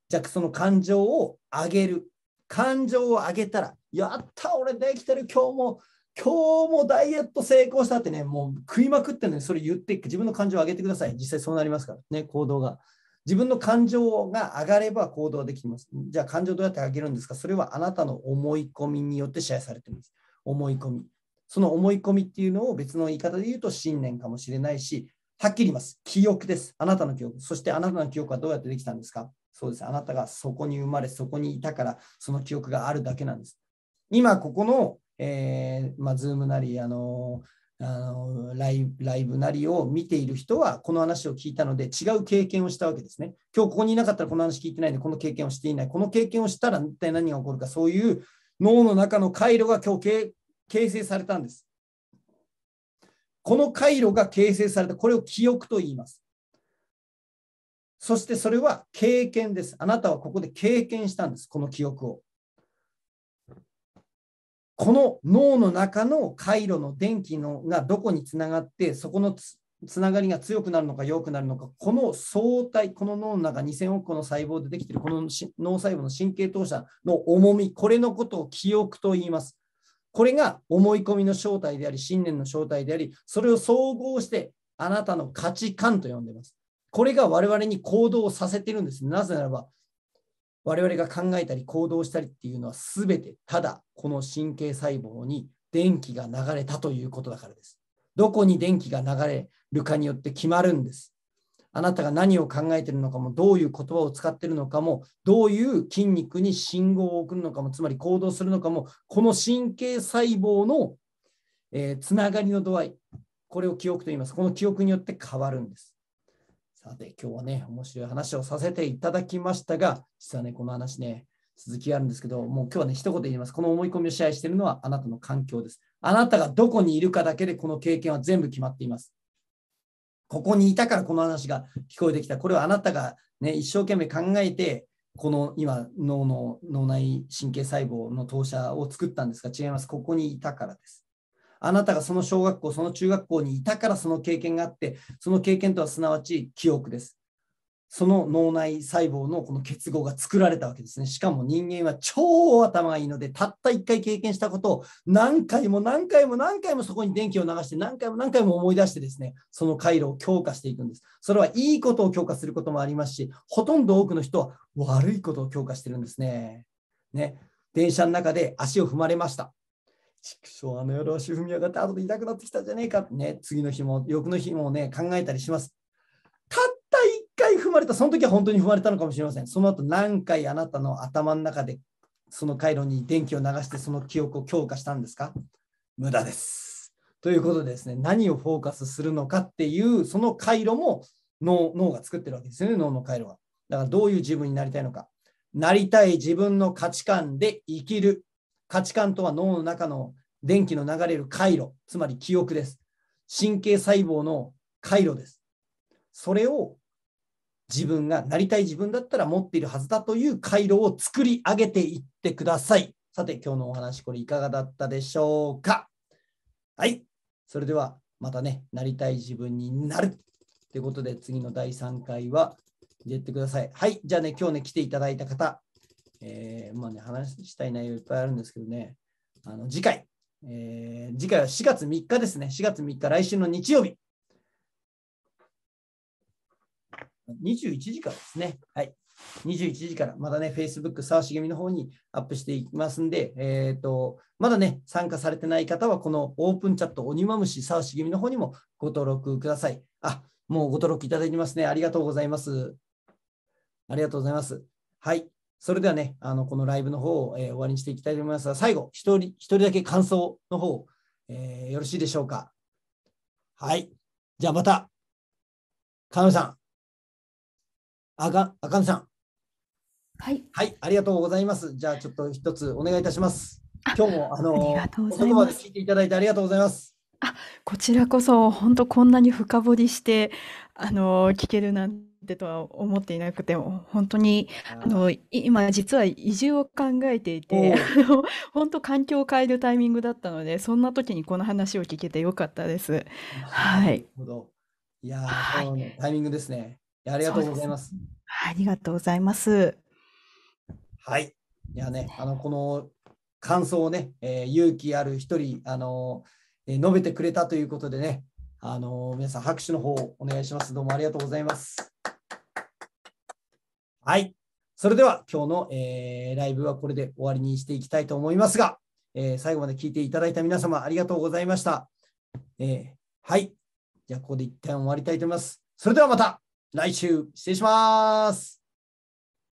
じゃあその感情を上げる感情を上げたらやった俺できてる今日も今日もダイエット成功したってねもう食いまくってるのにそれ言っていく。自分の感情を上げてください実際そうなりますからね行動が自分の感情が上がれば行動ができます。じゃあ感情どうやって上げるんですかそれはあなたの思い込みによって支配されています。思い込み。その思い込みっていうのを別の言い方で言うと信念かもしれないし、はっきり言います。記憶です。あなたの記憶。そしてあなたの記憶はどうやってできたんですかそうです。あなたがそこに生まれ、そこにいたから、その記憶があるだけなんです。今、ここの、えーまあ、ズームなり、あのあのライブなりを見ている人は、この話を聞いたので、違う経験をしたわけですね。今日ここにいなかったらこの話聞いてないんで、この経験をしていない。この経験をしたら一体何が起こるか、そういう脳の中の回路が今日形成されたんです。この回路が形成された、これを記憶と言います。そしてそれは経験です。あなたはここで経験したんです、この記憶を。この脳の中の回路の電気のがどこにつながって、そこのつつながりが強くなるのか弱くなるのか、この相対、この脳の中2000億個の細胞でできているこの脳細胞の神経投射の重み、これのことを記憶と言います。これが思い込みの正体であり、信念の正体であり、それを総合してあなたの価値観と呼んでいます。これが我々に行動をさせてるんです。なぜならば、我々が考えたり行動したりっていうのは全てただこの神経細胞に電気が流れたということだからです。どこに電気が流れるかによって決まるんです。あなたが何を考えているのかも、どういう言葉を使っているのかも、どういう筋肉に信号を送るのかも、つまり行動するのかも、この神経細胞の、えー、つながりの度合い、これを記憶と言います。この記憶によって変わるんです。さて、今日はね、面白い話をさせていただきましたが、実はね、この話ね、続きがあるんですけど、もう今日はね、一言言います。この思い込みを支配しているのはあなたの環境です。あなたがどこにいるかだけでこの経験は全部決まっています。ここにいたからこの話が聞こえてきた。これはあなたがね、一生懸命考えて、この今、脳の脳内神経細胞の投射を作ったんですが、違います。ここにいたからです。あなたがその小学校、その中学校にいたからその経験があって、その経験とはすなわち記憶です。その脳内細胞のこの結合が作られたわけですね。しかも人間は超頭がいいので、たった1回経験したことを何回も何回も何回もそこに電気を流して、何回も何回も思い出してですね、その回路を強化していくんです。それはいいことを強化することもありますし、ほとんど多くの人は悪いことを強化してるんですね。ね電車の中で足を踏まれました。畜生、あの夜は主婦み上がって後で痛くなってきたじゃねえかね、次の日も、翌の日もね、考えたりします。たった一回踏まれた、その時は本当に踏まれたのかもしれません。その後何回あなたの頭の中でその回路に電気を流してその記憶を強化したんですか無駄です。ということでですね、何をフォーカスするのかっていう、その回路も脳脳が作ってるわけですよね、脳の回路はだからどういう自分になりたいのか。なりたい自分の価値観で生きる価値観とは脳の中の電気の流れる回路、つまり記憶です。神経細胞の回路です。それを自分がなりたい自分だったら持っているはずだという回路を作り上げていってください。さて、今日のお話、これいかがだったでしょうかはい。それでは、またね、なりたい自分になる。ということで、次の第3回は入れてください。はい。じゃあね、今日ね、来ていただいた方、えー、まあね、話したい内容いっぱいあるんですけどね、あの次回、えー、次回は4月3日ですね、4月3日、来週の日曜日。21時からですね。はい。21時から、まだね、Facebook、沢茂みの方にアップしていきますんで、えっ、ー、と、まだね、参加されてない方は、このオープンチャット、鬼まむし沢茂みの方にもご登録ください。あ、もうご登録いただいてますね。ありがとうございます。ありがとうございます。はい。それではね、あのこのライブの方を、えー、終わりにしていきたいと思いますが、最後、一人一人だけ感想の方、えー、よろしいでしょうか。はい。じゃあまた、かのさん。あか、あかねさん。はい。はい、ありがとうございます。じゃあちょっと一つお願いいたします。今日もあの遅くまで聞いていただいてありがとうございます。あ、こちらこそ本当こんなに深掘りしてあの聞けるなんて。でとは思っていなくても本当にあの今実は移住を考えていて本当環境を変えるタイミングだったのでそんな時にこの話を聞けてよかったです。はい、なるほどいや、はい、タイミングですね。ありがとうございます。ありがとうございます。はい。いやね、あのこの感想をね、えー、勇気ある一人あの、えー、述べてくれたということでね、あの皆さん拍手の方お願いします。どうもありがとうございます。はい。それでは今日の、えー、ライブはこれで終わりにしていきたいと思いますが、えー、最後まで聞いていただいた皆様ありがとうございました。えー、はい。じゃあここで一旦終わりたいと思います。それではまた来週失礼します。